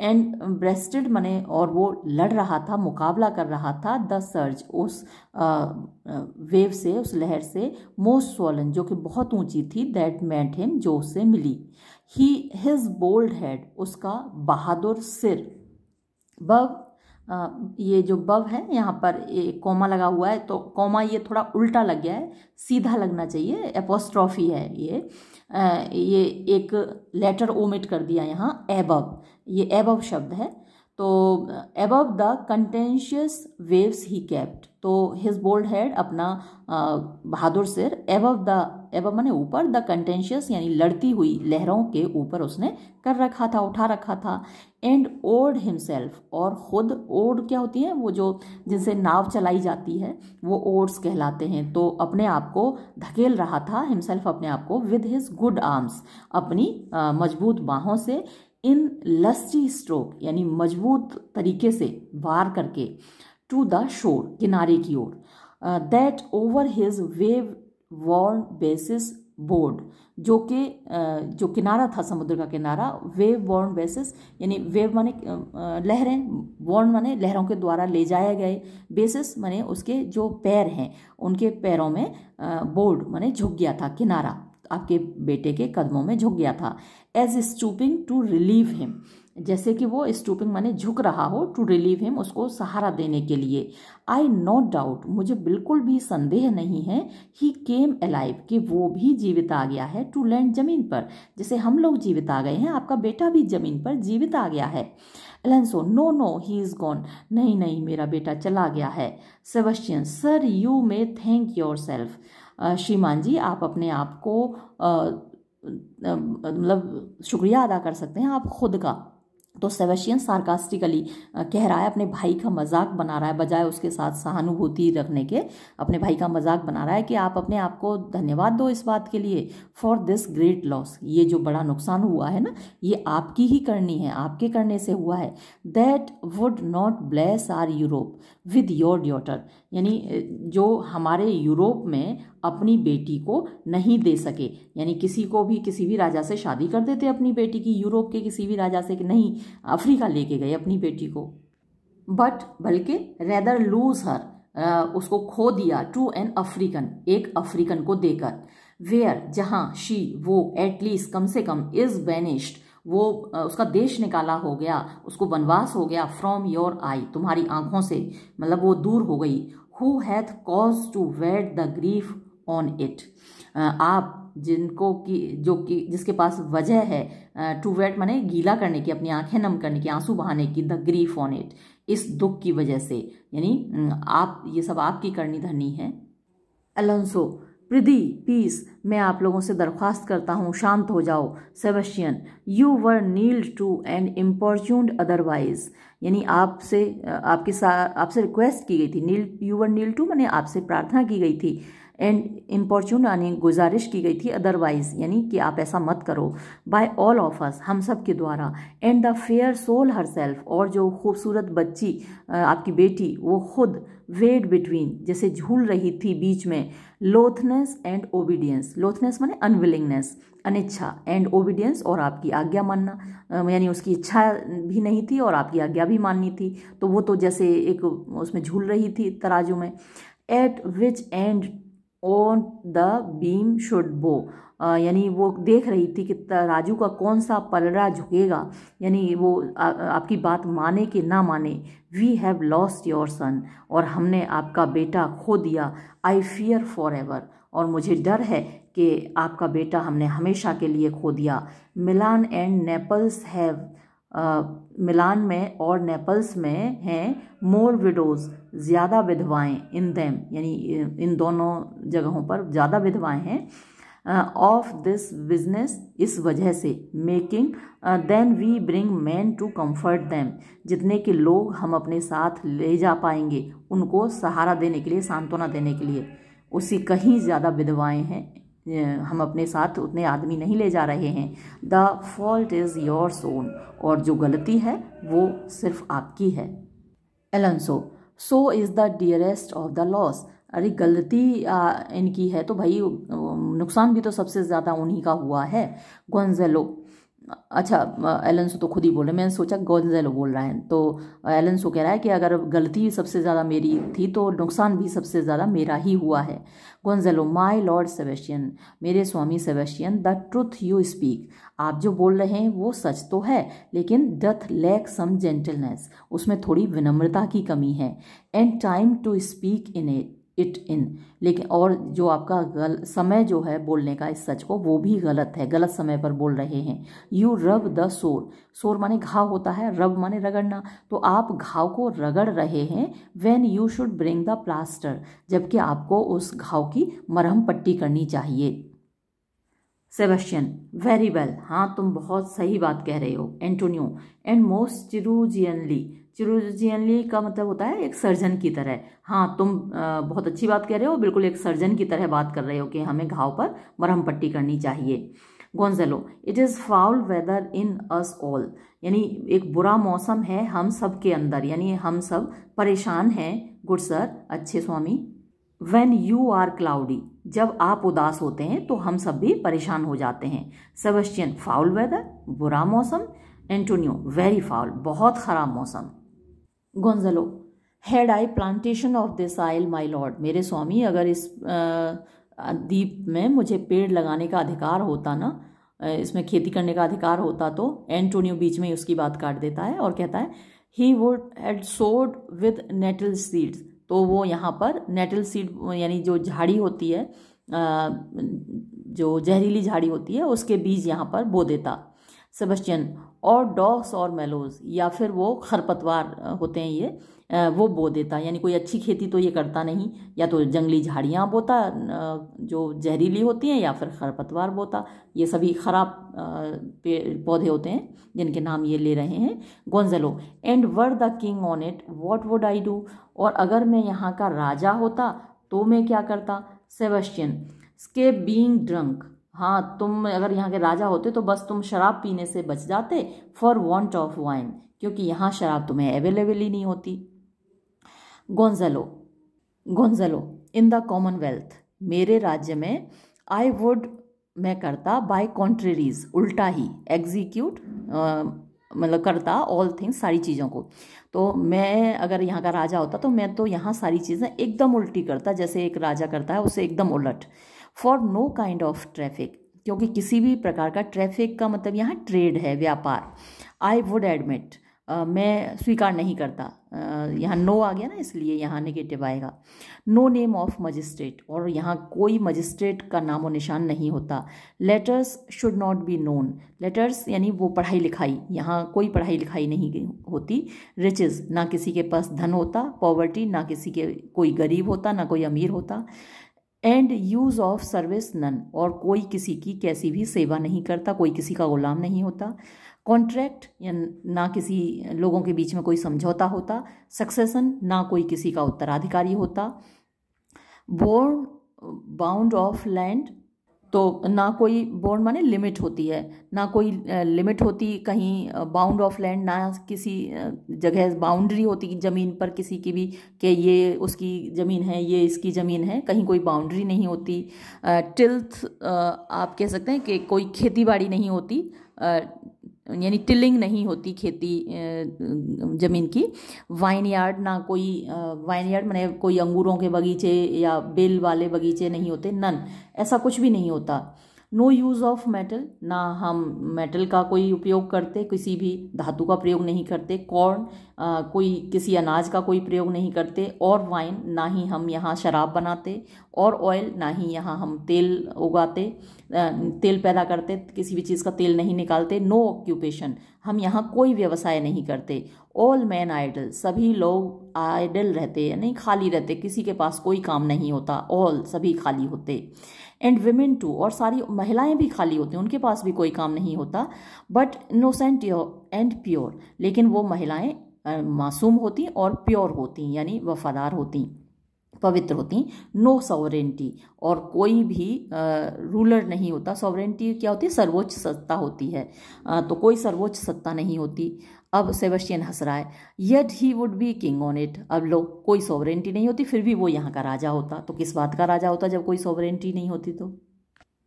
and breasted मने और वो लड़ रहा था मुकाबला कर रहा था द सर्ज उस वेव से उस लहर से मोस्ट सोलन जो कि बहुत ऊंची थी दैट मैट हिम जो उससे मिली ही हिज बोल्ड हेड उसका बहादुर सिर बव ये जो बव है यहाँ पर एक कोमा लगा हुआ है तो कोमा ये थोड़ा उल्टा लग गया है सीधा लगना चाहिए एपोस्ट्रॉफी है ये आ, ये एक लेटर ओमिट कर दिया यहाँ एबव ये एबव शब्द है तो above the contentious waves he kept तो हिज बोल्ड हेड अपना uh, बहादुर सिर एबव द एबव मैंने ऊपर द कंटेंशियस यानी लड़ती हुई लहरों के ऊपर उसने कर रखा था उठा रखा था एंड ओड हिमसेल्फ और खुद ओड क्या होती है वो जो जिनसे नाव चलाई जाती है वो ओड्स कहलाते हैं तो अपने आप को धकेल रहा था हिमसेल्फ अपने आप को विद हिज गुड आर्म्स अपनी uh, मजबूत बाहों से इन लस्टी स्ट्रोक यानी मजबूत तरीके से वार करके टू द शोर किनारे की ओर that over his wave worn basis bowed जो कि uh, जो किनारा था समुद्र का किनारा वेव वॉर्न बेसिस यानी वेव माने uh, uh, लहरें वॉर्न माने लहरों के द्वारा ले जाए गए बेसिस माने उसके जो पैर हैं उनके पैरों में बोर्ड माने झुक गया था किनारा आपके बेटे के कदमों में झुक गया था as stooping to relieve him जैसे कि वो स्टूपिंग माने झुक रहा हो टू रिलीव हिम उसको सहारा देने के लिए आई नो डाउट मुझे बिल्कुल भी संदेह नहीं है ही केम अलाइव कि वो भी जीवित आ गया है टू लैंड जमीन पर जैसे हम लोग जीवित आ गए हैं आपका बेटा भी जमीन पर जीवित आ गया है Alonso no no he is gone नहीं नहीं मेरा बेटा चला गया है Sebastian sir you may thank yourself श्रीमान जी आप अपने आप को मतलब शुक्रिया अदा कर सकते हैं आप खुद का तो सेवेशियन सार्कास्टिकली कह रहा है अपने भाई का मजाक बना रहा है बजाय उसके साथ सहानुभूति रखने के अपने भाई का मजाक बना रहा है कि आप अपने आप को धन्यवाद दो इस बात के लिए फॉर दिस ग्रेट लॉस ये जो बड़ा नुकसान हुआ है ना ये आपकी ही करनी है आपके करने से हुआ है that would not bless our Europe with your daughter यानी जो हमारे यूरोप में अपनी बेटी को नहीं दे सके यानी किसी को भी किसी भी राजा से शादी कर देते अपनी बेटी की यूरोप के किसी भी राजा से कि नहीं अफ्रीका लेके गए अपनी बेटी को बट बल्कि रेदर लूज हर उसको खो दिया टू एन अफ्रीकन एक अफ्रीकन को देकर वेयर जहाँ शी वो एटलीस्ट कम से कम इज बैनिश्ड वो उसका देश निकाला हो गया उसको वनवास हो गया फ्रॉम योर आई तुम्हारी आंखों से मतलब वो दूर हो गई who hath cause to wet the grief on it uh, आप जिनको कि जो कि जिसके पास वजह है टू uh, वेट माने गीला करने की अपनी आंखें नम करने की आंसू बहाने की द ग्रीफ ऑन इट इस दुख की वजह से यानी uh, आप ये सब आपकी करनी धनी है अलोंसो प्रिधि पीस मैं आप लोगों से दरख्वास्त करता हूँ शांत हो जाओ Sebastian you were kneeled to and importuned otherwise यानी आपसे आपके साथ आपसे रिक्वेस्ट की गई थी नील यू वर नील टू मैंने आपसे प्रार्थना की गई थी एंड इम्पॉर्चून यानी गुजारिश की गई थी अदरवाइज यानी कि आप ऐसा मत करो बाय ऑल ऑफ अस हम सब के द्वारा and the fair soul herself और जो खूबसूरत बच्ची आपकी बेटी वो खुद वेड बिटवीन जैसे झूल रही थी बीच में लोथनेस एंड ओबीडियंस लोथनेस माने अनविलिंगनेस अनिच्छा एंड ओबीडियंस और आपकी आज्ञा मानना यानी उसकी इच्छा भी नहीं थी और आपकी आज्ञा भी माननी थी तो वो तो जैसे एक उसमें झूल रही थी तराजू में at which end on the beam should bow यानी वो देख रही थी कि राजू का कौन सा पलड़ा झुकेगा यानी वो आ, आपकी बात माने कि ना माने we have lost your son और हमने आपका बेटा खो दिया आई फियर फॉर एवर और मुझे डर है कि आपका बेटा हमने हमेशा के लिए खो दिया Milan and Naples have Milan में और नेपल्स में हैं मोर विडोज़ ज़्यादा विधवाएं इन दैम यानी इन दोनों जगहों पर ज़्यादा विधवाएं हैं ऑफ दिस बिजनेस इस वजह से making than we bring man to comfort them जितने के लोग हम अपने साथ ले जा पाएंगे उनको सहारा देने के लिए सांत्वना देने के लिए उसी कहीं ज़्यादा विधवाएं हैं हम अपने साथ उतने आदमी नहीं ले जा रहे हैं the fault is your own और जो गलती है वो सिर्फ आपकी है Alonso so is the dearest of the loss अरे गलती इनकी है तो भाई नुकसान भी तो सबसे ज़्यादा उन्हीं का हुआ है गंजेलो अच्छा एलेंसो तो खुद ही बोल रहे मैंने सोचा गोंजेलो बोल रहा है तो एलेंसो कह रहा है कि अगर गलती सबसे ज़्यादा मेरी थी तो नुकसान भी सबसे ज़्यादा मेरा ही हुआ है गोंजलो माय लॉर्ड सेबेस्टियन मेरे स्वामी Sebastian the truth you speak आप जो बोल रहे हैं वो सच तो है लेकिन डथ लैक सम जेंटलनेस उसमें थोड़ी विनम्रता की कमी है and time to speak in it it in लेकिन और जो आपका गल समय जो है बोलने का इस सच को वो भी गलत है गलत समय पर बोल रहे हैं यू रब द सोर सोर माने घाव होता है रब माने रगड़ना तो आप घाव को रगड़ रहे हैं when you should bring the plaster जबकि आपको उस घाव की मरहम पट्टी करनी चाहिए सेबस्टियन वेरी वेल हाँ तुम बहुत सही बात कह रहे हो Antonio and most chirurgeonly chirurgeonly का मतलब होता है एक सर्जन की तरह हाँ तुम बहुत अच्छी बात कह रहे हो बिल्कुल एक सर्जन की तरह बात कर रहे हो कि हमें घाव पर मरहम पट्टी करनी चाहिए Gonzalo it is foul weather in us all यानी एक बुरा मौसम है हम सब के अंदर यानी हम सब परेशान हैं गुड सर अच्छे स्वामी वेन यू आर क्लाउडी जब आप उदास होते हैं तो हम सब भी परेशान हो जाते हैं सेबस्टियन फाउल वेदर बुरा मौसम एंटोनियो वेरी फाउल बहुत ख़राब मौसम Gonzalo had I plantation of this isle my lord मेरे स्वामी अगर इस द्वीप में मुझे पेड़ लगाने का अधिकार होता ना इसमें खेती करने का अधिकार होता तो एंटोनियो बीच में उसकी बात काट देता है और कहता है he would had sowed with nettle seeds तो वो यहाँ पर नेटल सीड यानी जो झाड़ी होती है जो जहरीली झाड़ी होती है उसके बीज यहाँ पर बो देता सबस्टियन और डॉग्स और मेलोज या फिर वो खरपतवार होते हैं ये वो बो देता यानी कोई अच्छी खेती तो ये करता नहीं या तो जंगली झाड़ियाँ बोता जो जहरीली होती हैं या फिर खरपतवार बोता ये सभी खराब पौधे होते हैं जिनके नाम ये ले रहे हैं Gonzalo and were the king on it what would I do और अगर मैं यहाँ का राजा होता तो मैं क्या करता सेबस्टियन स्केप बींग ड्रंक हाँ तुम अगर यहाँ के राजा होते तो बस तुम शराब पीने से बच जाते फॉर वॉन्ट ऑफ वाइन क्योंकि यहाँ शराब तुम्हें अवेलेबल ही नहीं होती गोंजलो गोंजलो इन द कॉमनवेल्थ मेरे राज्य में आई वुड मैं करता बाय कॉन्ट्रेरीज उल्टा ही एग्जीक्यूट मतलब करता ऑल थिंग्स सारी चीज़ों को तो मैं अगर यहाँ का राजा होता तो मैं तो यहाँ सारी चीज़ें एकदम उल्टी करता जैसे एक राजा करता है उसे एकदम उलट for no kind of traffic क्योंकि किसी भी प्रकार का ट्रैफिक का मतलब यहाँ ट्रेड है व्यापार आई वुड एडमिट मैं स्वीकार नहीं करता uh, यहाँ नो आ गया ना इसलिए यहाँ नेगेटिव आएगा नो नेम ऑफ मजिस्ट्रेट और यहाँ कोई मजिस्ट्रेट का नाम और निशान नहीं होता letters should not be known letters यानी वो पढ़ाई लिखाई यहाँ कोई पढ़ाई लिखाई नहीं होती रिचेज ना किसी के पास धन होता पॉवर्टी ना किसी के कोई गरीब होता ना कोई अमीर होता and use of service none और कोई किसी की कैसी भी सेवा नहीं करता कोई किसी का गुलाम नहीं होता कॉन्ट्रैक्ट या ना किसी लोगों के बीच में कोई समझौता होता सक्सेसन ना कोई किसी का उत्तराधिकारी होता बोर्न बाउंड ऑफ लैंड तो ना कोई बोर्ड माने लिमिट होती है ना कोई लिमिट होती कहीं बाउंड ऑफ लैंड ना किसी जगह बाउंड्री होती ज़मीन पर किसी की भी कि ये उसकी ज़मीन है ये इसकी ज़मीन है कहीं कोई बाउंड्री नहीं होती टिल्थ आप कह सकते हैं कि कोई खेती बाड़ी नहीं होती यानी टिलिंग नहीं होती खेती ज़मीन की वाइन यार्ड ना कोई वाइन यार्ड मैंने कोई अंगूरों के बगीचे या बेल वाले बगीचे नहीं होते नन ऐसा कुछ भी नहीं होता नो यूज़ ऑफ मेटल ना हम मेटल का कोई उपयोग करते किसी भी धातु का प्रयोग नहीं करते कॉर्न कोई किसी अनाज का कोई प्रयोग नहीं करते और वाइन ना ही हम यहाँ शराब बनाते और ऑयल ना ही यहाँ हम तेल उगाते तेल पैदा करते किसी भी चीज़ का तेल नहीं निकालते नो ऑक्यूपेशन हम यहाँ कोई व्यवसाय नहीं करते ऑल मैन आइडल सभी लोग आइडल रहते यानी खाली रहते किसी के पास कोई काम नहीं होता ऑल सभी खाली होते एंड वेमेन टू और सारी महिलाएं भी खाली होती हैं उनके पास भी कोई काम नहीं होता बट इनोसेंट एंड प्योर लेकिन वो महिलाएं मासूम होती और प्योर होती यानी वफादार होती पवित्र होती नो सॉवरेंटी और कोई भी आ, रूलर नहीं होता सॉवरेंटी क्या होती है सर्वोच्च सत्ता होती है आ, तो कोई सर्वोच्च सत्ता नहीं होती अब सेबस्टियन हंस रहा है yet he would be king on it अब लो कोई सॉवरेंटी नहीं होती फिर भी वो यहाँ का राजा होता तो किस बात का राजा होता जब कोई सॉवरेंटी नहीं होती तो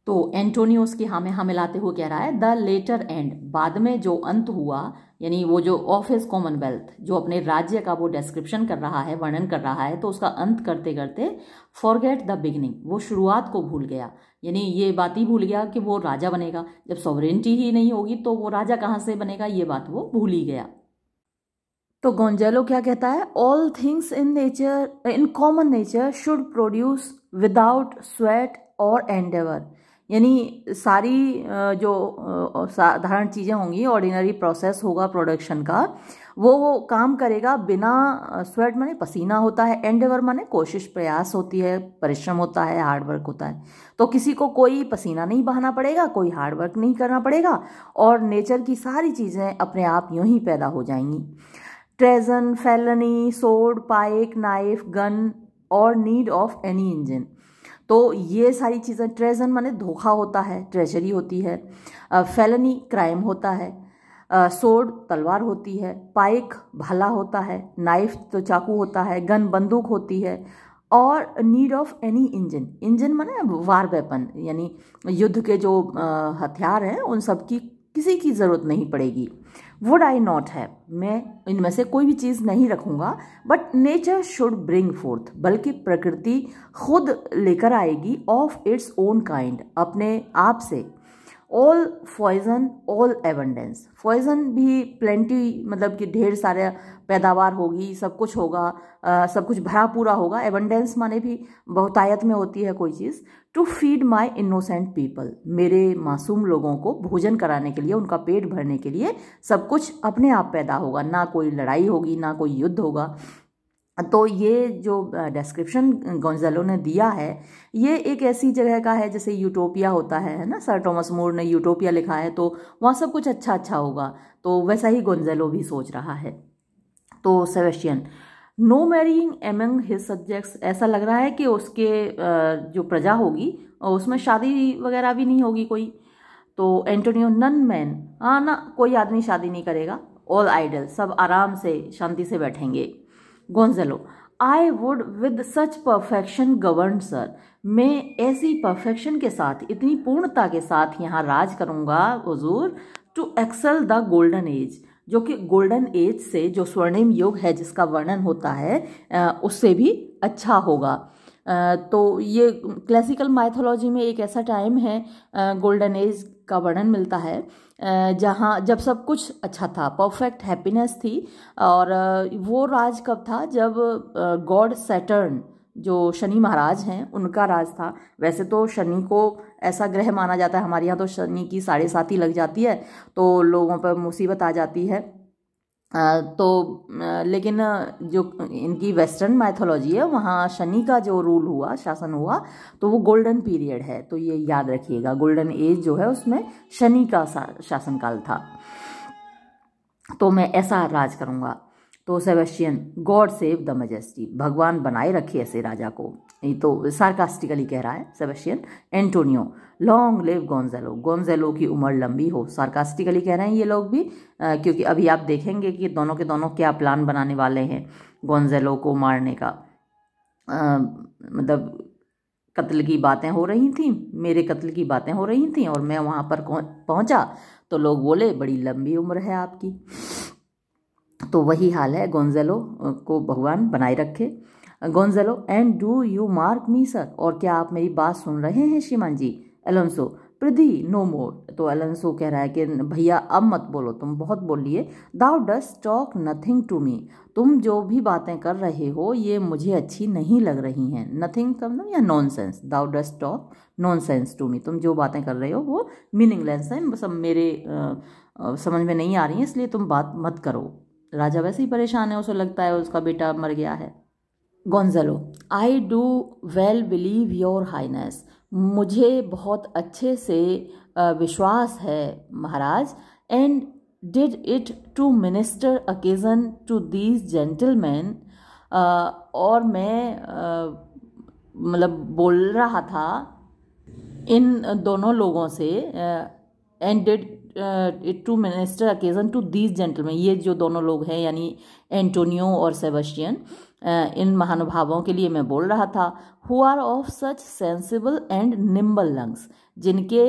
तो एंटोनियो उसकी हामे में हाँ मिलाते हुए कह रहा है द लेटर एंड बाद में जो अंत हुआ यानी वो जो ऑफिस कॉमनवेल्थ जो अपने राज्य का वो डिस्क्रिप्शन कर रहा है वर्णन कर रहा है तो उसका अंत करते करते फॉरगेट द बिगनिंग वो शुरुआत को भूल गया यानी ये बात ही भूल गया कि वो राजा बनेगा जब सॉवरेंटी ही नहीं होगी तो वो राजा कहाँ से बनेगा ये बात वो भूल ही गया तो गोंजेलो क्या कहता है all things in nature in common nature should produce without sweat or endeavour यानी सारी जो साधारण चीज़ें होंगी ऑर्डिनरी प्रोसेस होगा प्रोडक्शन का वो काम करेगा बिना स्वेट माने पसीना होता है एंडेवर माने कोशिश प्रयास होती है परिश्रम होता है हार्डवर्क होता है तो किसी को कोई पसीना नहीं बहाना पड़ेगा कोई हार्डवर्क नहीं करना पड़ेगा और नेचर की सारी चीज़ें अपने आप यूँ ही पैदा हो जाएंगी treason felony sword pike knife gun or need of any engine तो ये सारी चीज़ें ट्रेजन माने धोखा होता है ट्रेजरी होती है फैलनी क्राइम होता है सोड तलवार होती है पाइक भाला होता है नाइफ तो चाकू होता है गन बंदूक होती है और need of any engine engine माने वार वेपन यानी युद्ध के जो हथियार हैं उन सब की किसी की ज़रूरत नहीं पड़ेगी वुड आई नॉट है मैं इनमें से कोई भी चीज़ नहीं रखूँगा but nature should bring forth बल्कि प्रकृति खुद लेकर आएगी ऑफ इट्स ओन काइंड अपने आप से ऑल फॉइजन ऑल एवंडेंस फॉइजन भी प्लेंटी मतलब कि ढेर सारे पैदावार होगी सब कुछ होगा आ, सब कुछ भरा पूरा होगा एवंडेंस माने भी बहुतायत में होती है कोई चीज़ to feed my innocent people मेरे मासूम लोगों को भोजन कराने के लिए उनका पेट भरने के लिए सब कुछ अपने आप पैदा होगा ना कोई लड़ाई होगी ना कोई युद्ध होगा तो ये जो डिस्क्रिप्शन गोंजेलो ने दिया है ये एक ऐसी जगह का है जैसे यूटोपिया होता है है ना सर टॉमस मोर ने यूटोपिया लिखा है तो वहाँ सब कुछ अच्छा अच्छा होगा तो वैसा ही गोंजेलो भी सोच रहा है तो Sebastian no marrying among his subjects ऐसा लग रहा है कि उसके जो प्रजा होगी उसमें शादी वगैरह भी नहीं होगी कोई तो एंटोनियो नन मैन हाँ ना कोई आदमी शादी नहीं करेगा ऑल आइडल सब आराम से शांति से बैठेंगे Gonzalo I would with such perfection govern sir मैं ऐसी परफेक्शन के साथ इतनी पूर्णता के साथ यहाँ राज करूँगा हजूर to excel the golden age जो कि गोल्डन एज से जो स्वर्णिम युग है जिसका वर्णन होता है उससे भी अच्छा होगा तो ये क्लासिकल माइथोलॉजी में एक ऐसा टाइम है गोल्डन एज का वर्णन मिलता है जहाँ जब सब कुछ अच्छा था परफेक्ट हैप्पीनेस थी और वो राज कब था जब गॉड सैटर्न जो शनि महाराज हैं उनका राज था वैसे तो शनि को ऐसा ग्रह माना जाता है हमारे यहाँ तो शनि की साढ़े सात ही लग जाती है तो लोगों पर मुसीबत आ जाती है तो लेकिन जो इनकी वेस्टर्न माइथोलॉजी है वहाँ शनि का जो रूल हुआ शासन हुआ तो वो गोल्डन पीरियड है तो ये याद रखिएगा गोल्डन एज जो है उसमें शनि का शासनकाल था तो मैं ऐसा राज करूँगा तो Sebastian God save the majesty भगवान बनाए रखे ऐसे राजा को ये तो सार्कास्टिकली कह रहा है Sebastian Antonio long live Gonzalo Gonzalo की उम्र लंबी हो सार्कास्टिकली कह रहे हैं ये लोग भी आ, क्योंकि अभी आप देखेंगे कि दोनों के दोनों क्या प्लान बनाने वाले हैं गोंजेलो को मारने का आ, मतलब कत्ल की बातें हो रही थी मेरे कत्ल की बातें हो रही थी और मैं वहाँ पर पहुँचा तो लोग बोले बड़ी लंबी उम्र है आपकी तो वही हाल है गोंजेलो को भगवान बनाए रखे Gonzalo and do you mark me sir और क्या आप मेरी बात सुन रहे हैं श्रीमान जी एलोंसो प्रधि नो मोर तो एलोंसो कह रहा है कि भैया अब मत बोलो तुम बहुत बोल लिए thou dost talk nothing to me तुम जो भी बातें कर रहे हो ये मुझे अच्छी नहीं लग रही हैं नथिंग का मतलब या nonsense thou dost talk nonsense to me तुम जो बातें कर रहे हो वो मीनिंगलेस हैं सब मेरे आ, आ, समझ में नहीं आ रही हैं इसलिए तुम बात मत करो राजा वैसे ही परेशान है उसे लगता है उसका बेटा मर गया है Gonzalo I do well believe your highness मुझे बहुत अच्छे से विश्वास है महाराज and did it to minister occasion to these gentlemen और मैं uh, मतलब बोल रहा था इन दोनों लोगों से and did it to minister occasion to these gentlemen ये जो दोनों लोग हैं यानी एंटोनियो और सेबस्टियन uh, इन महानुभावों के लिए मैं बोल रहा था who are of such sensible and nimble lungs जिनके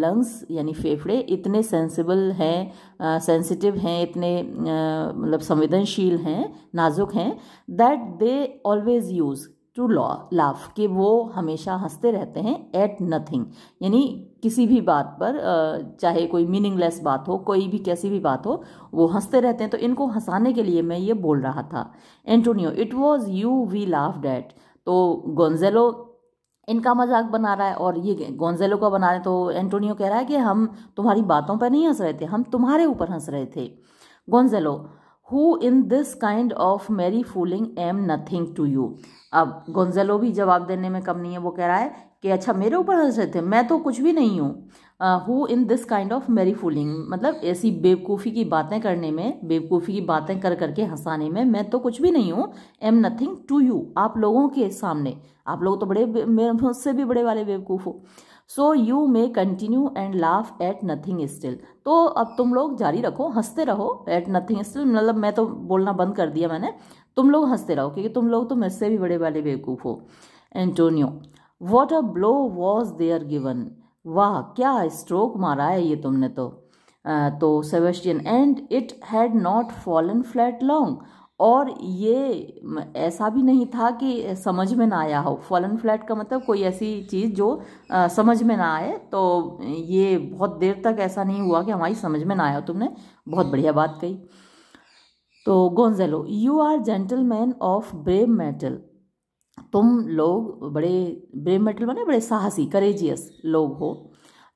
लंग्स यानी फेफड़े इतने सेंसिबल हैं सेंसिटिव हैं इतने मतलब संवेदनशील हैं नाजुक हैं that they always use to law laugh कि वो हमेशा हंसते रहते हैं एट नथिंग यानी किसी भी बात पर चाहे कोई मीनिंगलेस बात हो कोई भी कैसी भी बात हो वो हंसते रहते हैं तो इनको हंसाने के लिए मैं ये बोल रहा था Antonio it was you we laugh at तो गोंजेलो इनका मजाक बना रहा है और ये गोंजेलो का बना रहे तो एंटोनियो कह रहा है कि हम तुम्हारी बातों पर नहीं हंस रहे थे हम तुम्हारे ऊपर हंस रहे थे Gonzalo who in this kind of merry fooling am nothing to you अब गोंजलो भी जवाब देने में कम नहीं है वो कह रहा है कि अच्छा मेरे ऊपर हंस रहे थे मैं तो कुछ भी नहीं हूँ who in this kind of merry fooling मतलब ऐसी बेवकूफ़ी की बातें करने में बेवकूफ़ी की बातें कर करके हंसाने में मैं तो कुछ भी नहीं हूँ एम नथिंग टू यू आप लोगों के सामने आप लोग तो बड़े मुझसे भी बड़े वाले बेवकूफ़ हो so you may continue and laugh at nothing still तो अब तुम लोग जारी रखो हंसते रहो एट नथिंग स्टिल मतलब मैं तो बोलना बंद कर दिया मैंने तुम लोग हंसते रहो क्योंकि तुम लोग तो मेरे से भी बड़े वाले बेवकूफ़ हो Antonio what a blow was there given वाह क्या स्ट्रोक मारा है ये तुमने तो तो and it had not fallen flat long और ये ऐसा भी नहीं था कि समझ में ना आया हो फॉलन फ्लैट का मतलब कोई ऐसी चीज़ जो आ, समझ में ना आए तो ये बहुत देर तक ऐसा नहीं हुआ कि हमारी समझ में ना आया हो तुमने बहुत बढ़िया बात कही तो Gonzalo you are gentlemen of brave mettle तुम लोग बड़े ब्रेव मेटल बने बड़े साहसी करेजियस लोग हो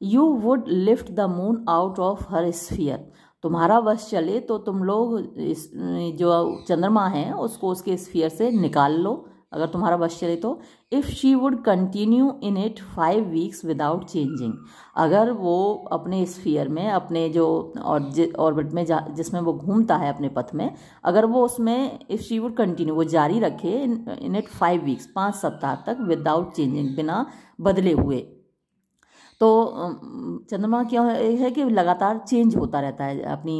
you would lift the moon out of her sphere तुम्हारा वश चले तो तुम लोग इस जो चंद्रमा है उसको उसके स्फीयर से निकाल लो अगर तुम्हारा वश चले तो if she would continue in it five weeks without changing अगर वो अपने स्फीयर में अपने जो और ऑर्बिट में जिसमें वो घूमता है अपने पथ में अगर वो उसमें इफ़ शी वुड कंटिन्यू वो जारी रखे इन इट फाइव वीक्स पाँच सप्ताह तक विदाउट चेंजिंग बिना बदले हुए तो चंद्रमा क्या है कि लगातार चेंज होता रहता है अपनी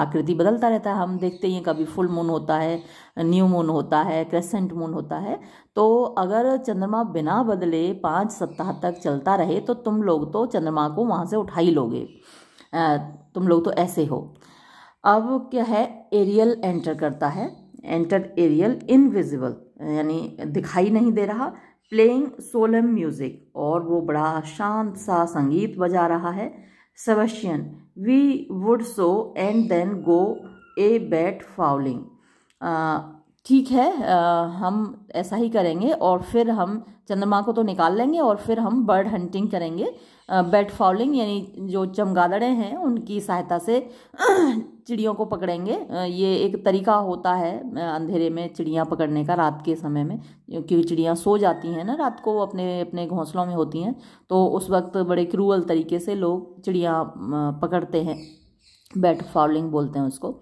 आकृति बदलता रहता है हम देखते हैं कभी फुल मून होता है न्यू मून होता है क्रेसेंट मून होता है तो अगर चंद्रमा बिना बदले पाँच सप्ताह तक चलता रहे तो तुम लोग तो चंद्रमा को वहाँ से उठा ही लोगे तुम लोग तो ऐसे हो अब क्या है एरियल एंटर करता है एंटर एरियल इनविजिबल यानी दिखाई नहीं दे रहा प्लेइंग सोलम म्यूज़िक और वो बड़ा शांत सा संगीत बजा रहा है Sebastian we would so and then go a batfowling ठीक है आ, हम ऐसा ही करेंगे और फिर हम चंद्रमा को तो निकाल लेंगे और फिर हम बर्ड हंटिंग करेंगे बेड फॉलिंग यानी जो चमगादड़े हैं उनकी सहायता से *clears throat* चिड़ियों को पकड़ेंगे ये एक तरीका होता है अंधेरे में चिड़ियाँ पकड़ने का रात के समय में क्योंकि चिड़ियाँ सो जाती हैं ना रात को अपने अपने घोंसलों में होती हैं तो उस वक्त बड़े क्रूअल तरीके से लोग चिड़ियाँ पकड़ते हैं बेड फॉलिंग बोलते हैं उसको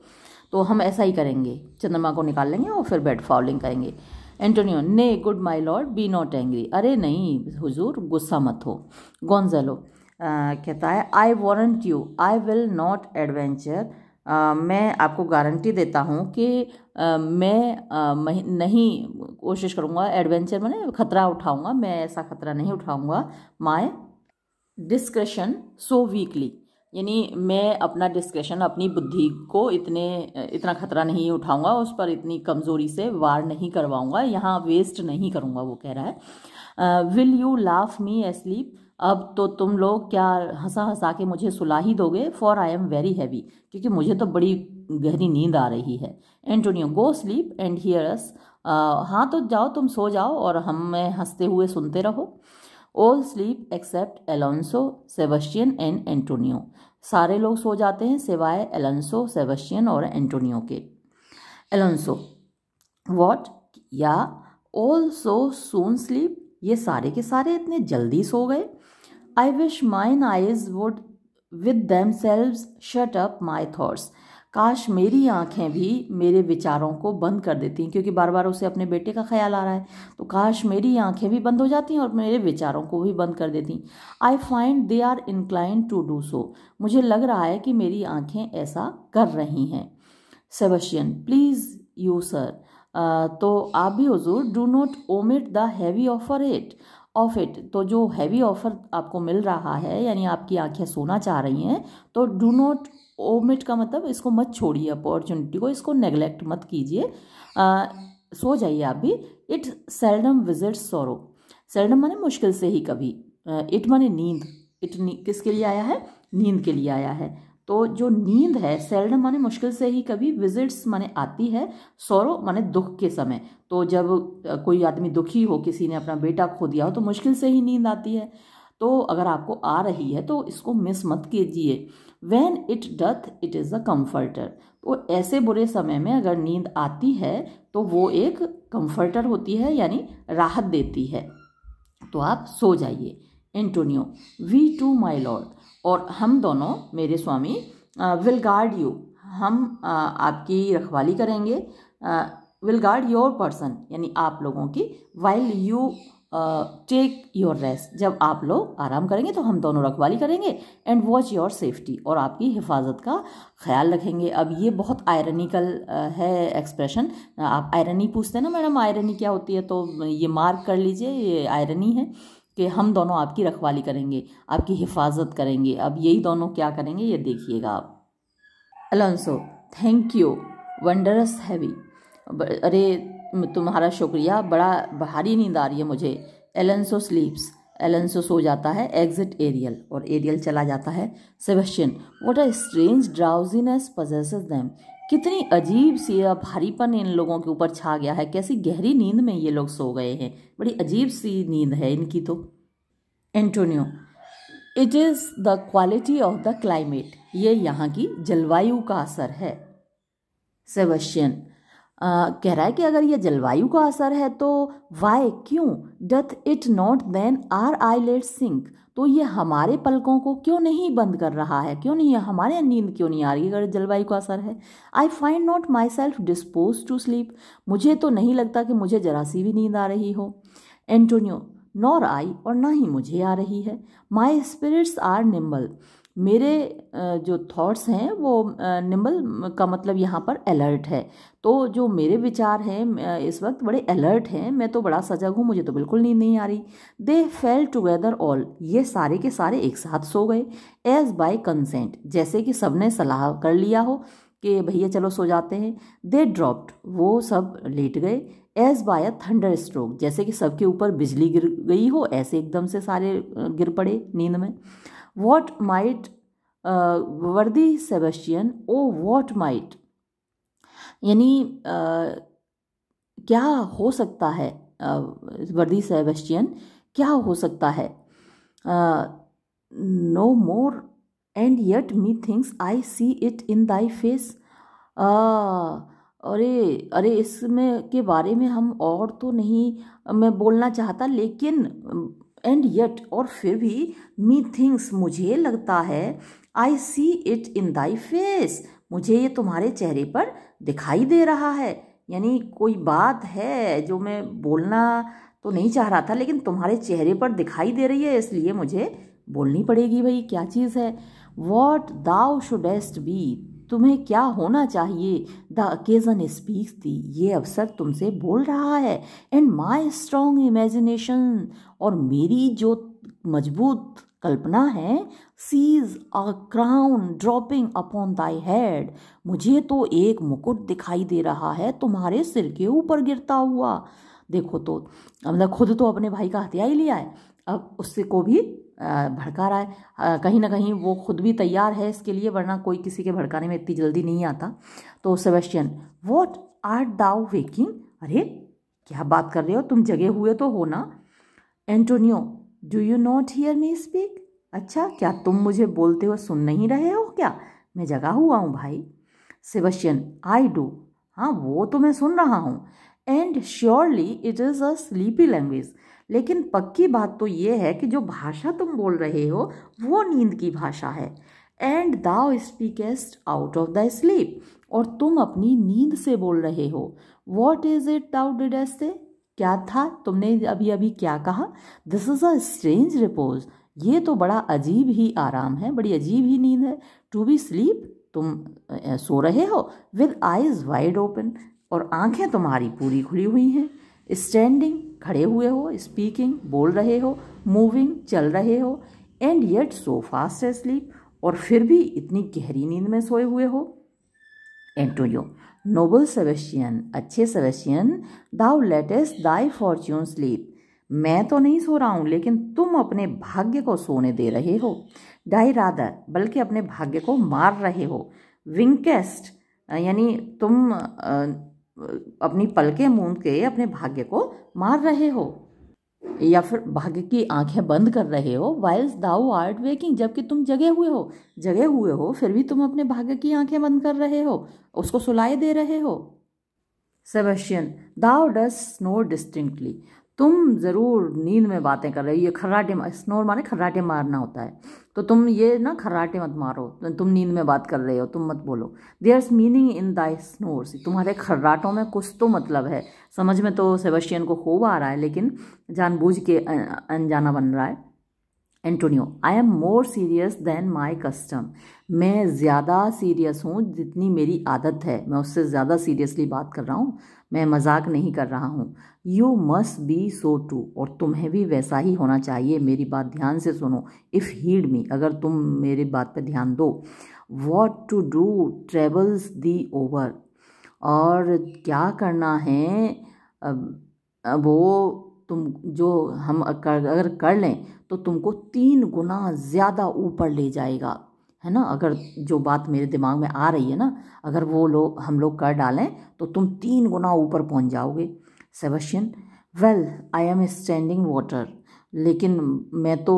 तो हम ऐसा ही करेंगे चंद्रमा को निकाल लेंगे और फिर बेड फॉलिंग करेंगे एंटोनियो ने good my lord be not angry अरे नहीं हुजूर गुस्सा मत हो गोंजेलो कहता है I warrant you I will not adventure मैं आपको गारंटी देता हूँ कि आ, मैं आ, नहीं कोशिश करूँगा एडवेंचर मैंने खतरा उठाऊँगा मैं ऐसा खतरा नहीं उठाऊँगा माई डिस्कशन सो वीकली यानी मैं अपना डिस्क्रेशन अपनी बुद्धि को इतने इतना खतरा नहीं उठाऊंगा उस पर इतनी कमज़ोरी से वार नहीं करवाऊंगा यहाँ वेस्ट नहीं करूँगा वो कह रहा है will you laugh me asleep अब तो तुम लोग क्या हंसा हंसा के मुझे सुला ही दोगे for I am very heavy क्योंकि मुझे तो बड़ी गहरी नींद आ रही है Antonio go sleep and hear us हाँ तो जाओ तुम सो जाओ और हमें हंसते हुए सुनते रहो all sleep except Alonso Sebastian and Antonio सारे लोग सो जाते हैं सिवाय एलोंसो सेवस्टियन और एंटोनियो के Alonso what you all so soon sleep ये सारे के सारे इतने जल्दी सो गए I wish mine eyes would with themselves shut up my thoughts काश मेरी आंखें भी मेरे विचारों को बंद कर देती हैं क्योंकि बार बार उसे अपने बेटे का ख्याल आ रहा है तो काश मेरी आंखें भी बंद हो जाती हैं और मेरे विचारों को भी बंद कर देती I find they are incline to do so मुझे लग रहा है कि मेरी आंखें ऐसा कर रही हैं सेवशियन प्लीज़ यू सर तो आप भी हजूर do not omit the heavy offer it of it तो जो हैवी ऑफर आपको मिल रहा है यानी आपकी आंखें सोना चाह रही हैं तो डू नॉट ओमिट का मतलब इसको मत छोड़िए अपॉर्चुनिटी को इसको नेग्लेक्ट मत कीजिए सो जाइए आप भी it seldom visit sorrow seldom माने मुश्किल से ही कभी इट माने नींद इट किसके लिए आया है नींद के लिए आया है तो जो नींद है सेल्डम माने मुश्किल से ही कभी विजिट्स माने आती है सोरो माने दुख के समय तो जब कोई आदमी दुखी हो किसी ने अपना बेटा खो दिया हो तो मुश्किल से ही नींद आती है तो अगर आपको आ रही है तो इसको मिस मत कीजिए when it doth it is a comforter तो ऐसे बुरे समय में अगर नींद आती है तो वो एक कम्फर्टर होती है यानी राहत देती है तो आप सो जाइए Antonio we two my lord और हम दोनों मेरे स्वामी विल गार्ड यू हम आपकी रखवाली करेंगे विल गार्ड योर पर्सन यानी आप लोगों की while you take your rest जब आप लोग आराम करेंगे तो हम दोनों रखवाली करेंगे एंड वॉच योर सेफ्टी और आपकी हिफाजत का ख्याल रखेंगे अब ये बहुत आयरनिकल है एक्सप्रेशन आप आयरनी पूछते हैं ना मैडम आयरनी क्या होती है तो ये मार्क कर लीजिए ये आयरनी है कि हम दोनों आपकी रखवाली करेंगे आपकी हिफाजत करेंगे अब यही दोनों क्या करेंगे ये देखिएगा आप Alonso thank you wondrous heavy अरे तुम्हारा शुक्रिया बड़ा भारी नींद आ रही है मुझे एलेंसो स्लीप्स एलेंसो सो जाता है एग्जिट एरियल और एरियल चला जाता है Sebastian what a strange drowsiness possess them कितनी अजीब सी भारीपन इन लोगों के ऊपर छा गया है कैसी गहरी नींद में ये लोग सो गए हैं बड़ी अजीब सी नींद है इनकी तो Antonio it is the quality of the climate ये यहाँ की जलवायु का असर है सेबस्टियन आ, कह रहा है कि अगर ये जलवायु का असर है तो वाई क्यों doth it not then our eyelids sink तो ये हमारे पलकों को क्यों नहीं बंद कर रहा है क्यों नहीं हमारे नींद क्यों नहीं आ रही अगर जलवायु का असर है I find not myself disposed to sleep मुझे तो नहीं लगता कि मुझे जरा सी भी नींद आ रही हो एंटोनियो नॉर आई और ना ही मुझे आ रही है माई स्पिरिट्स आर निम्बल मेरे जो थॉट्स हैं वो निम्बल का मतलब यहाँ पर अलर्ट है तो जो मेरे विचार हैं इस वक्त बड़े अलर्ट हैं मैं तो बड़ा सजग हूँ मुझे तो बिल्कुल नींद नहीं आ रही दे फेल टुगेदर ऑल ये सारे के सारे एक साथ सो गए एज बाय कंसेंट जैसे कि सबने सलाह कर लिया हो कि भैया चलो सो जाते हैं दे ड्रॉप्ड वो सब लेट गए as by a thunder stroke जैसे कि सबके ऊपर बिजली गिर गई हो ऐसे एकदम से सारे गिर पड़े नींद में What might uh, worthy Sebastian oh what might यानी uh, क्या हो सकता है वर्दी uh, सेबस्टियन क्या हो सकता है no more and yet methinks I see it in thy face अरे अरे इसमें के बारे में हम और तो नहीं मैं बोलना चाहता लेकिन एंड येट और फिर भी मी थिंग्स मुझे लगता है आई see it in thy face मुझे ये तुम्हारे चेहरे पर दिखाई दे रहा है यानी कोई बात है जो मैं बोलना तो नहीं चाह रहा था लेकिन तुम्हारे चेहरे पर दिखाई दे रही है इसलिए मुझे बोलनी पड़ेगी भाई क्या चीज़ है वॉट दाउ शुडेस्ट बी तुम्हें क्या होना चाहिए द अकेजन स्पीक्स दी ये अवसर तुमसे बोल रहा है एंड माई स्ट्रॉन्ग इमेजिनेशन और मेरी जो मजबूत कल्पना है sees a crown dropping upon thy head मुझे तो एक मुकुट दिखाई दे रहा है तुम्हारे सिर के ऊपर गिरता हुआ देखो तो मतलब खुद तो अपने भाई का हथिया ही लिया है अब उससे को भी भड़का रहा है कहीं ना कहीं वो खुद भी तैयार है इसके लिए वरना कोई किसी के भड़काने में इतनी जल्दी नहीं आता तो Sebastian what are thou waking अरे क्या बात कर रहे हो तुम जगे हुए तो हो ना Antonio do you not hear me speak अच्छा क्या तुम मुझे बोलते हुए सुन नहीं रहे हो क्या मैं जगा हुआ हूँ भाई सेबस्टियन आई डू हाँ वो तो मैं सुन रहा हूँ and surely it is a sleepy language लेकिन पक्की बात तो ये है कि जो भाषा तुम बोल रहे हो वो नींद की भाषा है and thou speakest out of the sleep और तुम अपनी नींद से बोल रहे हो what is it thou did say क्या था तुमने अभी अभी क्या कहा this is a strange repose ये तो बड़ा अजीब ही आराम है बड़ी अजीब ही नींद है टू बी स्लीप तुम सो रहे हो विद आईज वाइड ओपन और आंखें तुम्हारी पूरी खुली हुई हैं स्टैंडिंग खड़े हुए हो स्पीकिंग बोल रहे हो मूविंग चल रहे हो and yet so fast sleep और फिर भी इतनी गहरी नींद में सोए हुए हो एंटोनियो नोबल सेवेशियन अच्छे सेवेशियन thou let'st thy fortune sleep मैं तो नहीं सो रहा हूँ लेकिन तुम अपने भाग्य को सोने दे रहे हो डाई रादर बल्कि अपने भाग्य को मार रहे हो विंकेस्ट यानी तुम अपनी पलकें मूंद के अपने भाग्य को मार रहे हो या फिर भाग्य की आंखें बंद कर रहे हो वाइल्स दाउ आर्ट वेकिंग जबकि तुम जगे हुए हो जगे हुए हो फिर भी तुम अपने भाग्य की आंखें बंद कर रहे हो उसको सुलाए दे रहे हो सेवेशियन दाउ डस नो डिस्टिंक्टली तुम ज़रूर नींद में बातें कर रहे हो ये खर्राटे स्नोर माने खर्राटे मारना होता है तो तुम ये ना खर्राटे मत मारो तो तुम नींद में बात कर रहे हो तुम मत बोलो there's meaning in thy snores तुम्हारे खर्राटों में कुछ तो मतलब है समझ में तो सेबस्टियन को खूब आ रहा है लेकिन जानबूझ के अनजाना बन रहा है Antonio I am more serious than my custom मैं ज़्यादा सीरियस हूँ जितनी मेरी आदत है मैं उससे ज़्यादा सीरियसली बात कर रहा हूँ मैं मजाक नहीं कर रहा हूँ you must be so too और तुम्हें भी वैसा ही होना चाहिए मेरी बात ध्यान से सुनो इफ़ हीड मी अगर तुम मेरे बात पर ध्यान दो what to do trebles thee over और क्या करना है वो तुम जो हम अगर कर लें तो तुमको तीन गुना ज़्यादा ऊपर ले जाएगा है ना अगर जो बात मेरे दिमाग में आ रही है ना अगर वो लोग हम लोग कर डालें तो तुम तीन गुना ऊपर पहुंच जाओगे Sebastian well I am standing water लेकिन मैं तो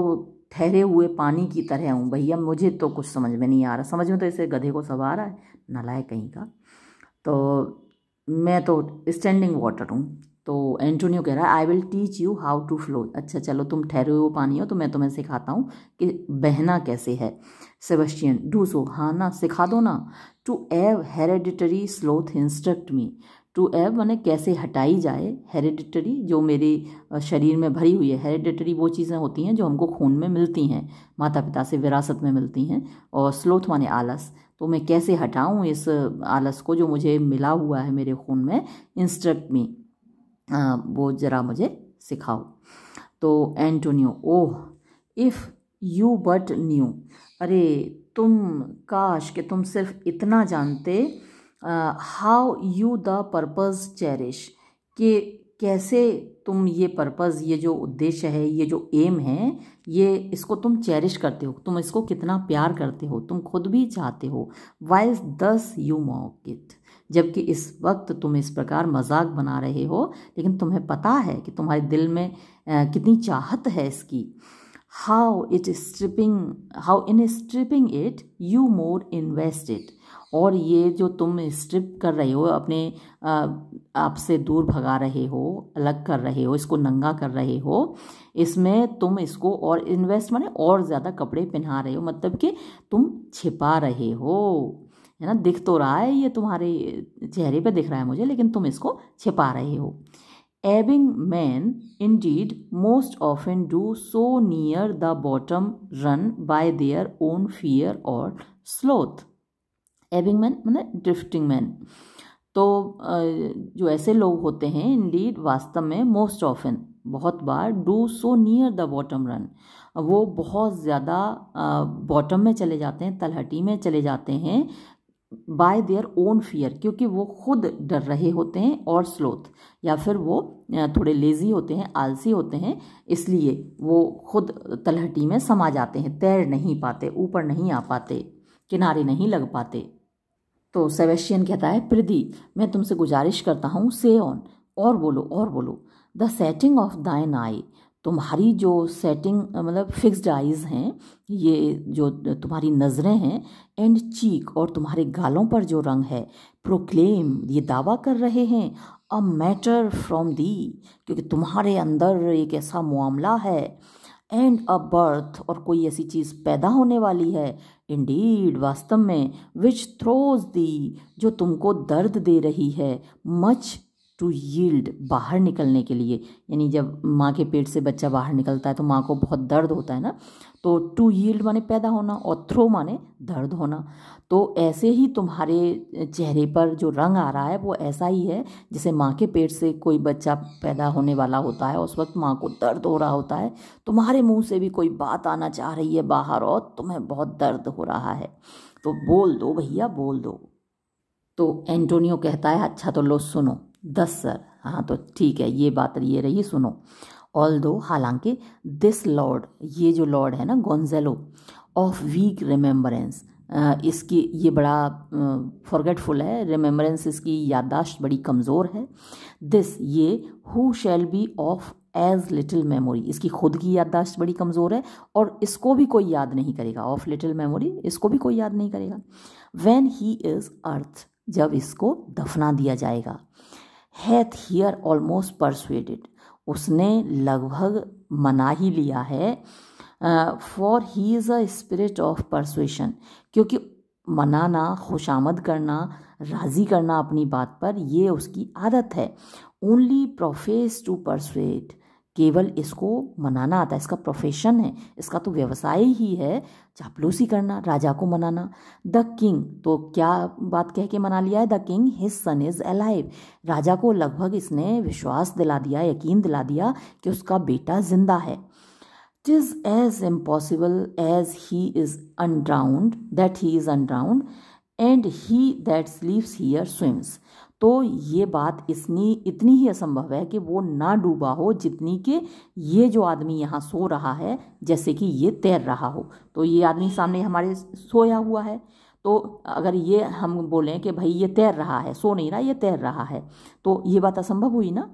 ठहरे हुए पानी की तरह हूँ भैया मुझे तो कुछ समझ में नहीं आ रहा समझ में तो इसे गधे को सवार है नलाए कहीं का तो मैं तो स्टैंडिंग वाटर हूँ तो एंटोनियो कह रहा है I will teach you how to flow अच्छा चलो तुम ठहरे हुए पानी हो तो मैं तुम्हें सिखाता हूँ कि बहना कैसे है डू सो हाँ ना सिखा दो ना to ebb hereditary sloth instruct me to ebb मैंने कैसे हटाई जाए हेरेडिटरी जो मेरे शरीर में भरी हुई है हेरेडिटरी वो चीज़ें होती हैं जो हमको खून में मिलती हैं माता पिता से विरासत में मिलती हैं और स्लोथ माने आलस तो मैं कैसे हटाऊं इस आलस को जो मुझे मिला हुआ है मेरे खून में इंस्ट्रक्ट मी हाँ, वो ज़रा मुझे सिखाओ तो Antonio oh if you but knew अरे तुम काश कि तुम सिर्फ इतना जानते how you the purpose cherish कि कैसे तुम ये पर्पज़ ये जो उद्देश्य है ये जो एम है ये इसको तुम चेरिश करते हो तुम इसको कितना प्यार करते हो तुम खुद भी चाहते हो वाइज दस यू मॉक इट जबकि इस वक्त तुम इस प्रकार मजाक बना रहे हो लेकिन तुम्हें पता है कि तुम्हारे दिल में कितनी चाहत है इसकी how it is stripping how in stripping it you more invest it और ये जो तुम स्ट्रिप कर रहे हो अपने आपसे दूर भगा रहे हो अलग कर रहे हो इसको नंगा कर रहे हो इसमें तुम इसको और इन्वेस्ट माने और ज़्यादा कपड़े पहना रहे हो मतलब कि तुम छिपा रहे हो है ना दिख तो रहा है ये तुम्हारे चेहरे पे दिख रहा है मुझे लेकिन तुम इसको छिपा रहे हो ebbing man indeed most often do so near the bottom run by their own fear or sloth ebbing man मैंने ड्रिफ्टिंग मैन तो जो ऐसे लोग होते हैं इन इंडीड वास्तव में मोस्ट ऑफ एन बहुत बार do so near the bottom run वो बहुत ज़्यादा बॉटम में चले जाते हैं तलहटी में चले जाते हैं बाय देयर ओन फियर क्योंकि वो खुद डर रहे होते हैं और स्लोथ या फिर वो थोड़े लेज़ी होते हैं आलसी होते हैं इसलिए वो खुद तलहटी में समा जाते हैं तैर नहीं पाते ऊपर नहीं आ पाते किनारे नहीं लग पाते तो सेवेशियन कहता है प्रदी मैं तुमसे गुजारिश करता हूँ से ऑन और बोलो और बोलो द सेटिंग ऑफ दाइन आई तुम्हारी जो सेटिंग मतलब फिक्स्ड आइज़ हैं ये जो तुम्हारी नज़रें हैं एंड चीक और तुम्हारे गालों पर जो रंग है प्रोक्लेम ये दावा कर रहे हैं अ मैटर फ्रॉम दी क्योंकि तुम्हारे अंदर एक ऐसा मामला है एंड अ बर्थ और कोई ऐसी चीज़ पैदा होने वाली है इंडीड वास्तव में विच थ्रोज दी जो तुमको दर्द दे रही है मच टू यील्ड बाहर निकलने के लिए यानी जब माँ के पेट से बच्चा बाहर निकलता है तो माँ को बहुत दर्द होता है ना तो टू यील्ड माने पैदा होना और थ्रो माने दर्द होना तो ऐसे ही तुम्हारे चेहरे पर जो रंग आ रहा है वो ऐसा ही है जैसे माँ के पेट से कोई बच्चा पैदा होने वाला होता है उस वक्त माँ को दर्द हो रहा होता है तुम्हारे मुँह से भी कोई बात आना चाह रही है बाहर और तुम्हें बहुत दर्द हो रहा है तो बोल दो भैया बोल दो तो एंटोनियो कहता है अच्छा तो लो सुनो दस सर हाँ तो ठीक है ये बात ये रही सुनो ऑल दो हालांकि दिस लॉर्ड ये जो लॉर्ड है ना गोंजेलो ऑफ वीक रिमेम्बरेंस इसकी ये बड़ा फॉरगेटफुल है रिमेम्बरेंस इसकी याददाश्त बड़ी कमज़ोर है दिस ये who shall be of as little memory इसकी खुद की याददाश्त बड़ी कमज़ोर है और इसको भी कोई याद नहीं करेगा ऑफ लिटिल मेमोरी इसको भी कोई याद नहीं करेगा वैन ही इज़ अर्थ जब इसको दफना दिया जाएगा हैथ हियर ऑलमोस्ट परसुएडेड उसने लगभग मना ही लिया है for he is a spirit of persuasion क्योंकि मनाना खुशामद करना राज़ी करना अपनी बात पर ये उसकी आदत है ओनली प्रोफेस टू परसुएट केवल इसको मनाना आता है इसका प्रोफेशन है इसका तो व्यवसाय ही है चापलूसी करना राजा को मनाना द किंग तो क्या बात कह के मना लिया है the king his son is alive राजा को लगभग इसने विश्वास दिला दिया यकीन दिला दिया कि उसका बेटा जिंदा है is as impossible as he is undrowned that he is undrowned and he that sleeps here swims तो ये बात इसनी इतनी ही असंभव है कि वो ना डूबा हो जितनी कि ये जो आदमी यहाँ सो रहा है जैसे कि ये तैर रहा हो तो ये आदमी सामने हमारे सोया हुआ है तो अगर ये हम बोलें कि भाई ये तैर रहा है सो नहीं रहा ये तैर रहा है तो ये बात असंभव हुई ना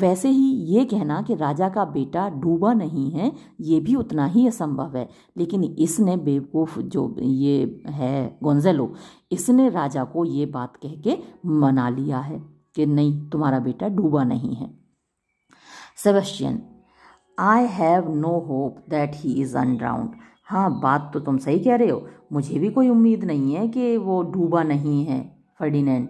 वैसे ही ये कहना कि राजा का बेटा डूबा नहीं है ये भी उतना ही असंभव है लेकिन इसने बेवकूफ़ जो ये है गोंजेलो इसने राजा को ये बात कह के मना लिया है कि नहीं तुम्हारा बेटा डूबा नहीं है Sebastian I have no hope that he is undrowned हाँ बात तो तुम सही कह रहे हो मुझे भी कोई उम्मीद नहीं है कि वो डूबा नहीं है फर्डिनेंड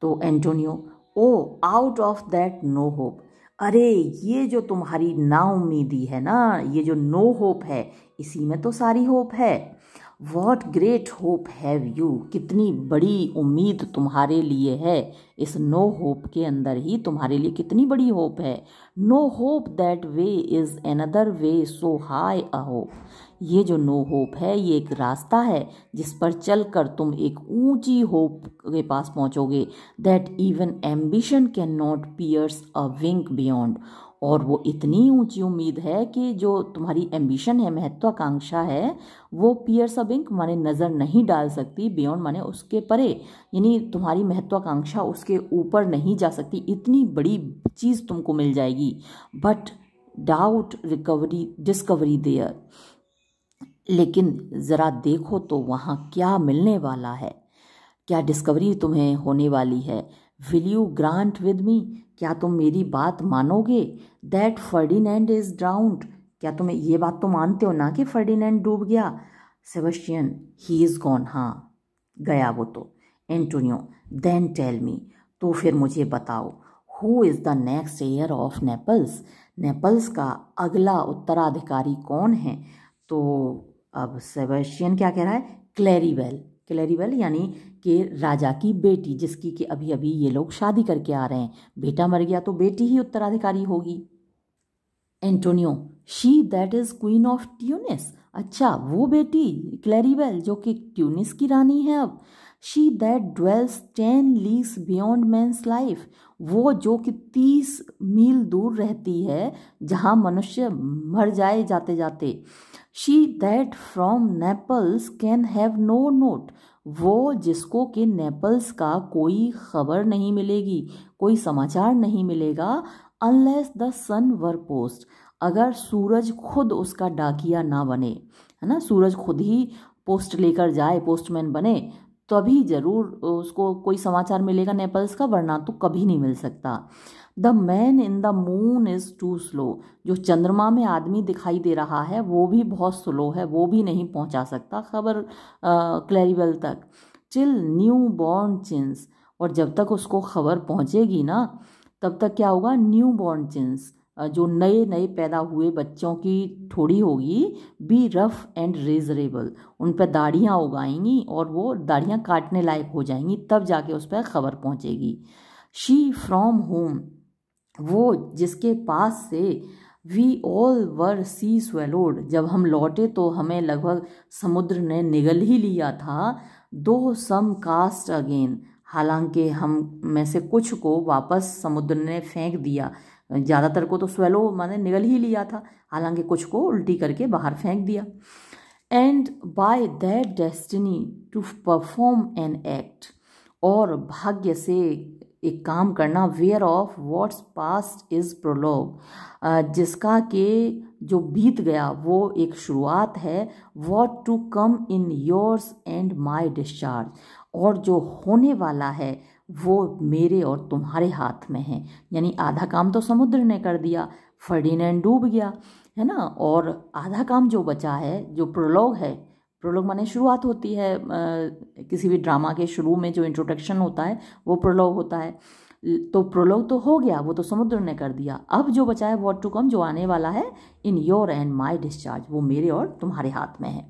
तो Antonio oh out of that no hope अरे ये जो तुम्हारी नाउम्मीदी है ना ये जो नो no होप है इसी में तो सारी होप है what great hope have you कितनी बड़ी उम्मीद तुम्हारे लिए है इस नो no होप के अंदर ही तुम्हारे लिए कितनी बड़ी होप है no hope that way is another way so high a hope ये जो नो होप है ये एक रास्ता है जिस पर चलकर तुम एक ऊंची होप के पास पहुंचोगे that even ambition can not pierce a wink beyond और वो इतनी ऊंची उम्मीद है कि जो तुम्हारी एम्बिशन है महत्वाकांक्षा है वो पियर्स अ इंक माने नज़र नहीं डाल सकती बियॉन्ड माने उसके परे यानी तुम्हारी महत्वाकांक्षा उसके ऊपर नहीं जा सकती इतनी बड़ी चीज़ तुमको मिल जाएगी but doubt recovery discovery there लेकिन ज़रा देखो तो वहाँ क्या मिलने वाला है क्या डिस्कवरी तुम्हें होने वाली है will you grant with me क्या तुम मेरी बात मानोगे दैट फर्डीनैंड इज़ ड्राउंड क्या तुम ये बात तो मानते हो ना कि फर्डीनैंड डूब गया सेवस्टियन ही इज़ गॉन हाँ गया वो तो एंटोनियो देन टेल मी तो फिर मुझे बताओ who is the next heir of Naples Naples का अगला उत्तराधिकारी कौन है तो अब सेबेस्टियन क्या कह रहा है क्लैरीवेल क्लैरीवेल यानी कि राजा की बेटी जिसकी कि अभी अभी ये लोग शादी करके आ रहे हैं बेटा मर गया तो बेटी ही उत्तराधिकारी होगी Antonio she that is queen of Tunis अच्छा वो बेटी क्लैरीवेल जो कि ट्यूनिस की रानी है अब she that dwells ten leagues beyond man's life वो जो कि तीस मील दूर रहती है जहाँ मनुष्य मर जाए जाते जाते she that from Naples can have no note वो जिसको कि नेपल्स का कोई खबर नहीं मिलेगी कोई समाचार नहीं मिलेगा unless the sun were post अगर सूरज खुद उसका डाकिया ना बने है ना सूरज खुद ही पोस्ट लेकर जाए पोस्टमैन बने तभी ज़रूर उसको कोई समाचार मिलेगा नेपल्स का वरना तो कभी नहीं मिल सकता the man in the moon is too slow जो चंद्रमा में आदमी दिखाई दे रहा है वो भी बहुत स्लो है वो भी नहीं पहुंचा सकता खबर क्लैरिबल तक चिल न्यू बॉर्न चिंस और जब तक उसको खबर पहुंचेगी ना तब तक क्या होगा न्यू बॉर्न चिंस जो नए नए पैदा हुए बच्चों की थोड़ी होगी बी रफ एंड रेजरेबल उन पर दाढ़ियाँ उगाएंगी और वो दाढ़ियाँ काटने लायक हो जाएंगी तब जाके उस पर खबर पहुँचेगी शी फ्रॉम होम वो जिसके पास से we all were sea swallowed जब हम लौटे तो हमें लगभग समुद्र ने निगल ही लिया था दो सम कास्ट अगेन हालांकि हम में से कुछ को वापस समुद्र ने फेंक दिया ज़्यादातर को तो स्वेलो माने निगल ही लिया था हालांकि कुछ को उल्टी करके बाहर फेंक दिया and by that destiny to perform an act और भाग्य से एक काम करना whereof what's past is prologue जिसका के जो बीत गया वो एक शुरुआत है what to come in yours and my discharge और जो होने वाला है वो मेरे और तुम्हारे हाथ में है यानी आधा काम तो समुद्र ने कर दिया फर्डिनेंड डूब गया है ना और आधा काम जो बचा है जो प्रोलॉग है प्रोलॉग माने शुरुआत होती है किसी भी ड्रामा के शुरू में जो इंट्रोडक्शन होता है वो प्रोलॉग होता है तो प्रोलॉग तो हो गया वो तो समुद्र ने कर दिया अब जो बचा है वॉट टू कम जो आने वाला है in your and my discharge वो मेरे और तुम्हारे हाथ में है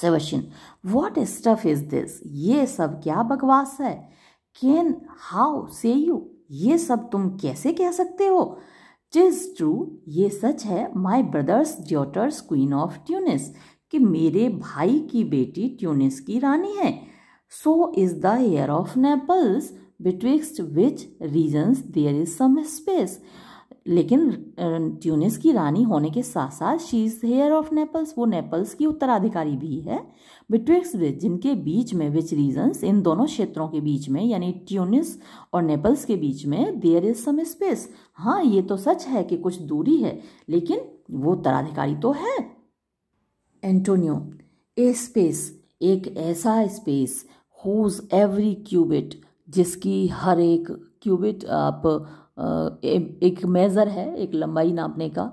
सेवशिन वॉट स्टफ इज दिस ये सब क्या बकवास है कैन हाउ से यू ये सब तुम कैसे कह सकते हो चिज ट्रू ये सच है my brother's daughter's queen of Tunis कि मेरे भाई की बेटी ट्यूनिस की रानी है so is the heir of Naples betwixt which regions there is some space लेकिन ट्यूनिस की रानी होने के साथ साथ she is heir of Naples वो नेपल्स की उत्तराधिकारी भी है बिटविक्स विच जिनके बीच में विच रीजन्स इन दोनों क्षेत्रों के बीच में यानी ट्यूनिस और नेपल्स के बीच में देयर इज़ सम स्पेस हाँ ये तो सच है कि कुछ दूरी है लेकिन वो उत्तराधिकारी तो है एंटोनियो ए स्पेस एक ऐसा स्पेस हुज एवरी क्यूबिट जिसकी हर एक क्यूबिट आप एक मेज़र है एक लंबाई नापने का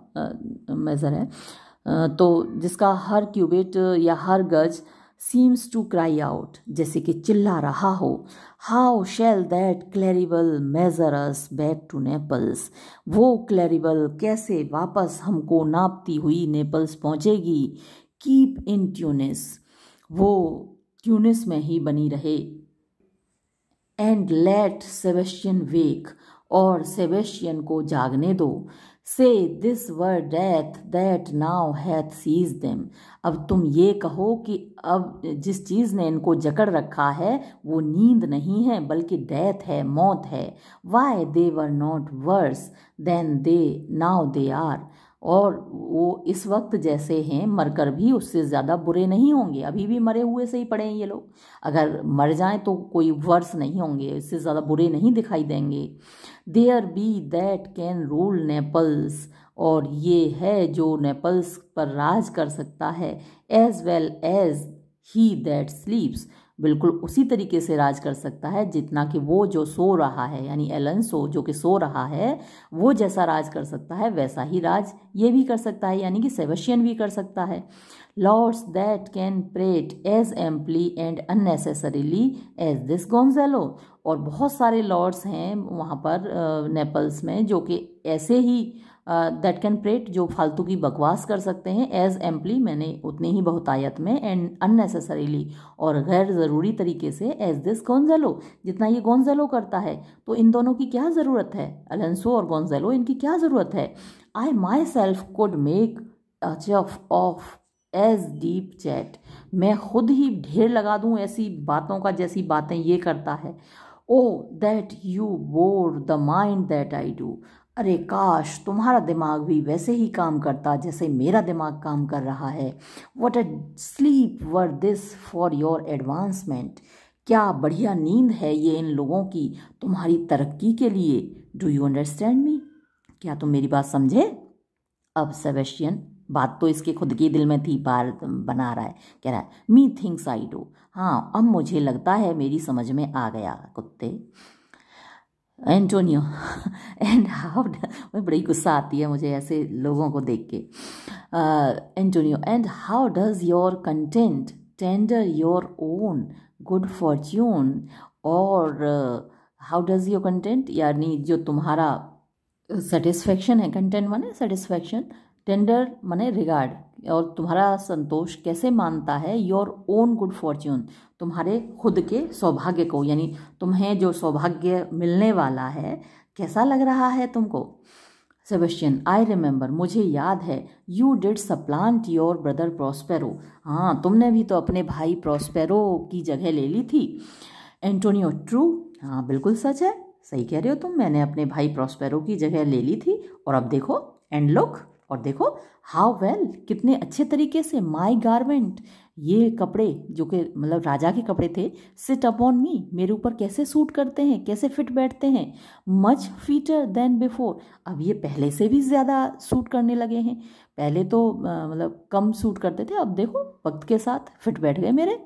मेज़र है तो जिसका हर क्यूबिट या हर गज सीम्स टू क्राई आउट जैसे कि चिल्ला रहा हो how shall that Claribel measure us back to Naples वो क्लैरिबल कैसे वापस हमको नापती हुई नेपल्स पहुँचेगी कीप इन ट्यूनिस वो ट्यूनिस में ही बनी रहे एंड लेट सेबेस्टियन वेक और सेबेस्टियन को जागने दो say this were death that now hath seized them अब तुम ये कहो कि अब जिस चीज़ ने इनको जकड़ रखा है वो नींद नहीं है बल्कि डेथ है मौत है why they were not worse than they now they are और वो इस वक्त जैसे हैं मरकर भी उससे ज़्यादा बुरे नहीं होंगे अभी भी मरे हुए से ही पड़े हैं ये लोग अगर मर जाएं तो कोई वर्स नहीं होंगे इससे ज़्यादा बुरे नहीं दिखाई देंगे there be that can rule Naples और ये है जो नेपल्स पर राज कर सकता है as well as he that sleeps बिल्कुल उसी तरीके से राज कर सकता है जितना कि वो जो सो रहा है यानी एलन सो जो कि सो रहा है वो जैसा राज कर सकता है वैसा ही राज ये भी कर सकता है यानी कि सेवशियन भी कर सकता है lords that can prate as amply and unnecessarily as this Gonzalo और बहुत सारे लॉर्ड्स हैं वहाँ पर नेपल्स में जो कि ऐसे ही दैट कैन प्रेट जो फालतू की बकवास कर सकते हैं एज एम्पली मैंने उतनी ही बहुतायत में एंड अननेसेसरीली और गैर ज़रूरी तरीके से एज दिस गोंजेलो जितना ये गोंजेलो करता है तो इन दोनों की क्या ज़रूरत है अलेंसो और गोंजेलो इनकी क्या ज़रूरत है I myself could make a chough of as deep chat मैं खुद ही ढेर लगा दूँ ऐसी बातों का जैसी बातें ये करता है oh that you bore the mind that I do अरे काश तुम्हारा दिमाग भी वैसे ही काम करता जैसे मेरा दिमाग काम कर रहा है what a sleep were this for your advancement क्या बढ़िया नींद है ये इन लोगों की तुम्हारी तरक्की के लिए डू यू अंडरस्टैंड मी क्या तुम मेरी बात समझे अब सेबेस्टियन बात तो इसके खुद के दिल में थी पार बना रहा है कह रहा है मी थिंक्स आई डू हाँ अब मुझे लगता है मेरी समझ में आ गया कुत्ते एंटोनियो एंड हाउ मैं बड़ी गुस्सा आती है मुझे ऐसे लोगों को देख के Antonio and how does your content tender your own good fortune और हाउ डज योर कंटेंट यानी जो तुम्हारा सेटिस्फेक्शन uh, है कंटेंट माने सेटिस्फेक्शन टेंडर माने रिगार्ड और तुम्हारा संतोष कैसे मानता है योर ओन गुड फॉर्च्यून तुम्हारे खुद के सौभाग्य को यानी तुम्हें जो सौभाग्य मिलने वाला है कैसा लग रहा है तुमको सेबेस्टियन आई रिमेंबर मुझे याद है you did supplant your brother Prospero हाँ तुमने भी तो अपने भाई प्रॉस्पेरो की जगह ले ली थी एंटोनियो ट्रू हाँ बिल्कुल सच है सही कह रहे हो तुम मैंने अपने भाई प्रॉस्पेरो की जगह ले ली थी और अब देखो एंड लुक और देखो हाउ वेल well, कितने अच्छे तरीके से माई गारमेंट ये कपड़े जो कि मतलब राजा के कपड़े थे सिट अपॉन मी मेरे ऊपर कैसे सूट करते हैं कैसे फिट बैठते हैं मच फीटर देन बिफोर अब ये पहले से भी ज़्यादा सूट करने लगे हैं पहले तो मतलब कम सूट करते थे अब देखो वक्त के साथ फिट बैठ गए मेरे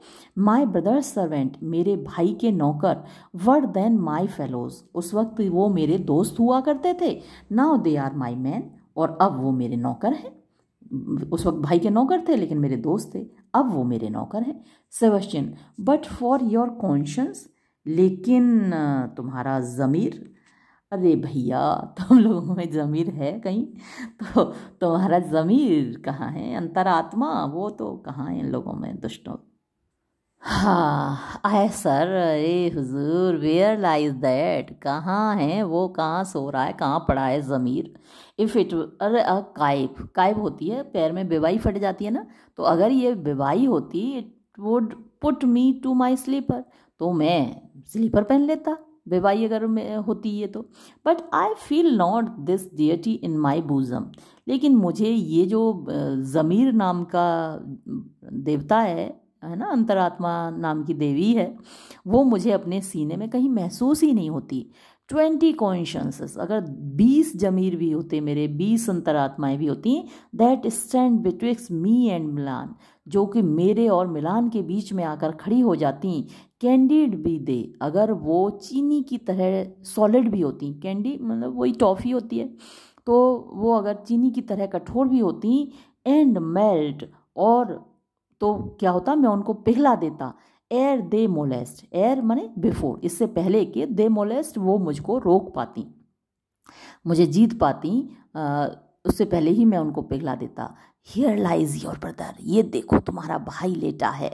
माई ब्रदर सर्वेंट मेरे भाई के नौकर वर देन माई फेलोज़ उस वक्त वो मेरे दोस्त हुआ करते थे now they are my man और अब वो मेरे नौकर हैं उस वक्त भाई के नौकर थे लेकिन मेरे दोस्त थे अब वो मेरे नौकर हैं Sebastian but for your conscience लेकिन तुम्हारा ज़मीर अरे भैया तुम लोगों में ज़मीर है कहीं तो तुम्हारा ज़मीर कहाँ है अंतरात्मा वो तो कहाँ है इन लोगों में दुष्टों हाँ आए सर अरे हुजूर वेयर लाइज दैट कहाँ है वो कहाँ सो रहा है कहाँ पड़ा है ज़मीर इफ़ इट अरे अ काइब काइब होती है पैर में बेवाई फट जाती है ना तो अगर ये बेवाई होती it would put me to my slipper तो मैं स्लीपर पहन लेता बेवाई अगर होती है तो but I feel not this deity in my bosom लेकिन मुझे ये जो ज़मीर नाम का देवता है है ना अंतरात्मा नाम की देवी है वो मुझे अपने सीने में कहीं महसूस ही नहीं होती ट्वेंटी कॉन्शंसेस अगर बीस जमीर भी होते मेरे बीस अंतरात्माएं भी होती that stand betwixt me and Milan जो कि मेरे और मिलान के बीच में आकर खड़ी हो जाती कैंडिड भी दे अगर वो चीनी की तरह सॉलिड भी होती कैंडी मतलब वही टॉफ़ी होती है तो वो अगर चीनी की तरह कठोर भी होती एंड मेल्ट और तो क्या होता मैं उनको पिघला देता एयर दे मोलेस्ट एयर माने बिफोर इससे पहले कि दे मोलेस्ट वो मुझको रोक पाती मुझे जीत पाती उससे पहले ही मैं उनको पिघला देता हियर लाइज योर ब्रदर ये देखो तुम्हारा भाई लेटा है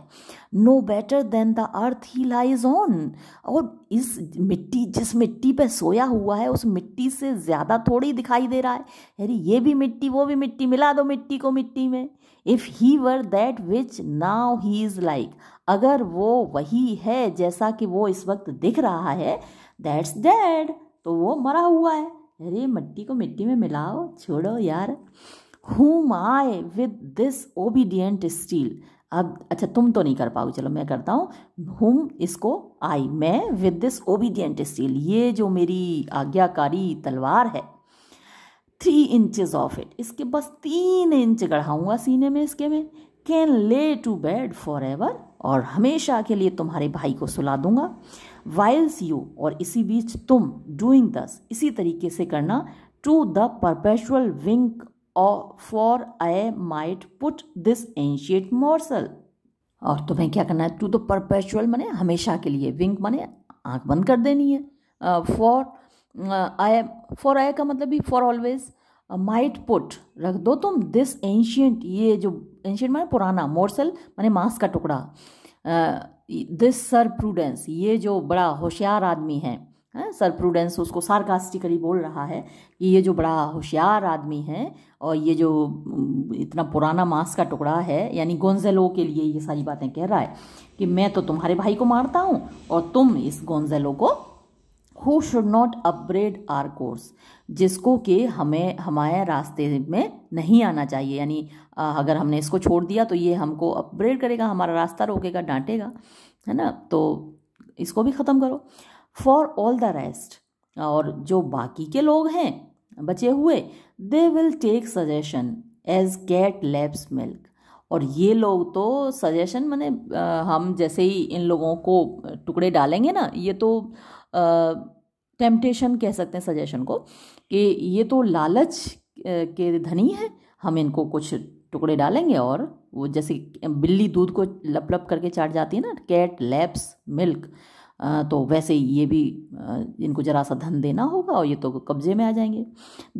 no better than the earth he lies on और इस मिट्टी जिस मिट्टी पे सोया हुआ है उस मिट्टी से ज़्यादा थोड़ी दिखाई दे रहा है अरे ये भी मिट्टी वो भी मिट्टी मिला दो मिट्टी को मिट्टी में if he were that which now he is like अगर वो वही है जैसा कि वो इस वक्त दिख रहा है दैट्स डेड तो वो मरा हुआ है अरे मिट्टी को मिट्टी में मिलाओ छोड़ो यार हुम आए विद दिस ओबीडियंट स्टील अब अच्छा तुम तो नहीं कर पाओगे चलो मैं करता हूँ हुम इसको आई मैं विद दिस ओबीडियंट स्टील ये जो मेरी आज्ञाकारी तलवार है थ्री इंचज ऑफ इट इसके बस तीन इंच गढ़ाऊँगा सीने में इसके में कैन ले टू बेड फॉर एवर और हमेशा के लिए तुम्हारे भाई को सुला दूंगा वाइल्स यू और इसी बीच तुम डूइंग दस इसी तरीके से करना to the perpetual wink for aye might put this ancient morsel और तुम्हें क्या करना है टू द परपेचुअल मैंने हमेशा के लिए विंक माने आंख बंद कर देनी है फॉर आई फॉर आई का मतलब भी फॉर ऑलवेज माइट पुट रख दो तुम दिस एंशियंट ये जो एंशियंट माने पुराना मोरसल माने मांस का टुकड़ा दिस सर प्रूडेंस ये जो बड़ा होशियार आदमी है सर हाँ, प्रूडेंस उसको सारकास्टिकली बोल रहा है कि ये जो बड़ा होशियार आदमी है और ये जो इतना पुराना मांस का टुकड़ा है यानी गोंजेलो के लिए ये सारी बातें कह रहा है कि मैं तो तुम्हारे भाई को मारता हूँ और तुम इस गोंजेलो को who should not upbraid our course जिसको कि हमें हमारे रास्ते में नहीं आना चाहिए यानी अगर हमने इसको छोड़ दिया तो ये हमको अपग्रेड करेगा हमारा रास्ता रोकेगा डांटेगा है ना तो इसको भी ख़त्म करो फॉर ऑल द रेस्ट और जो बाकी के लोग हैं बचे हुए they will take suggestion as cat laps milk और ये लोग तो सजेशन मैंने हम जैसे ही इन लोगों को टुकड़े डालेंगे ना ये तो टेम्पटेशन कह सकते हैं सजेशन को कि ये तो लालच के धनी है हम इनको कुछ टुकड़े डालेंगे और वो जैसे बिल्ली दूध को लप लप करके चाट जाती है ना कैट लैप्स मिल्क तो वैसे ये भी इनको ज़रा सा धन देना होगा और ये तो कब्जे में आ जाएंगे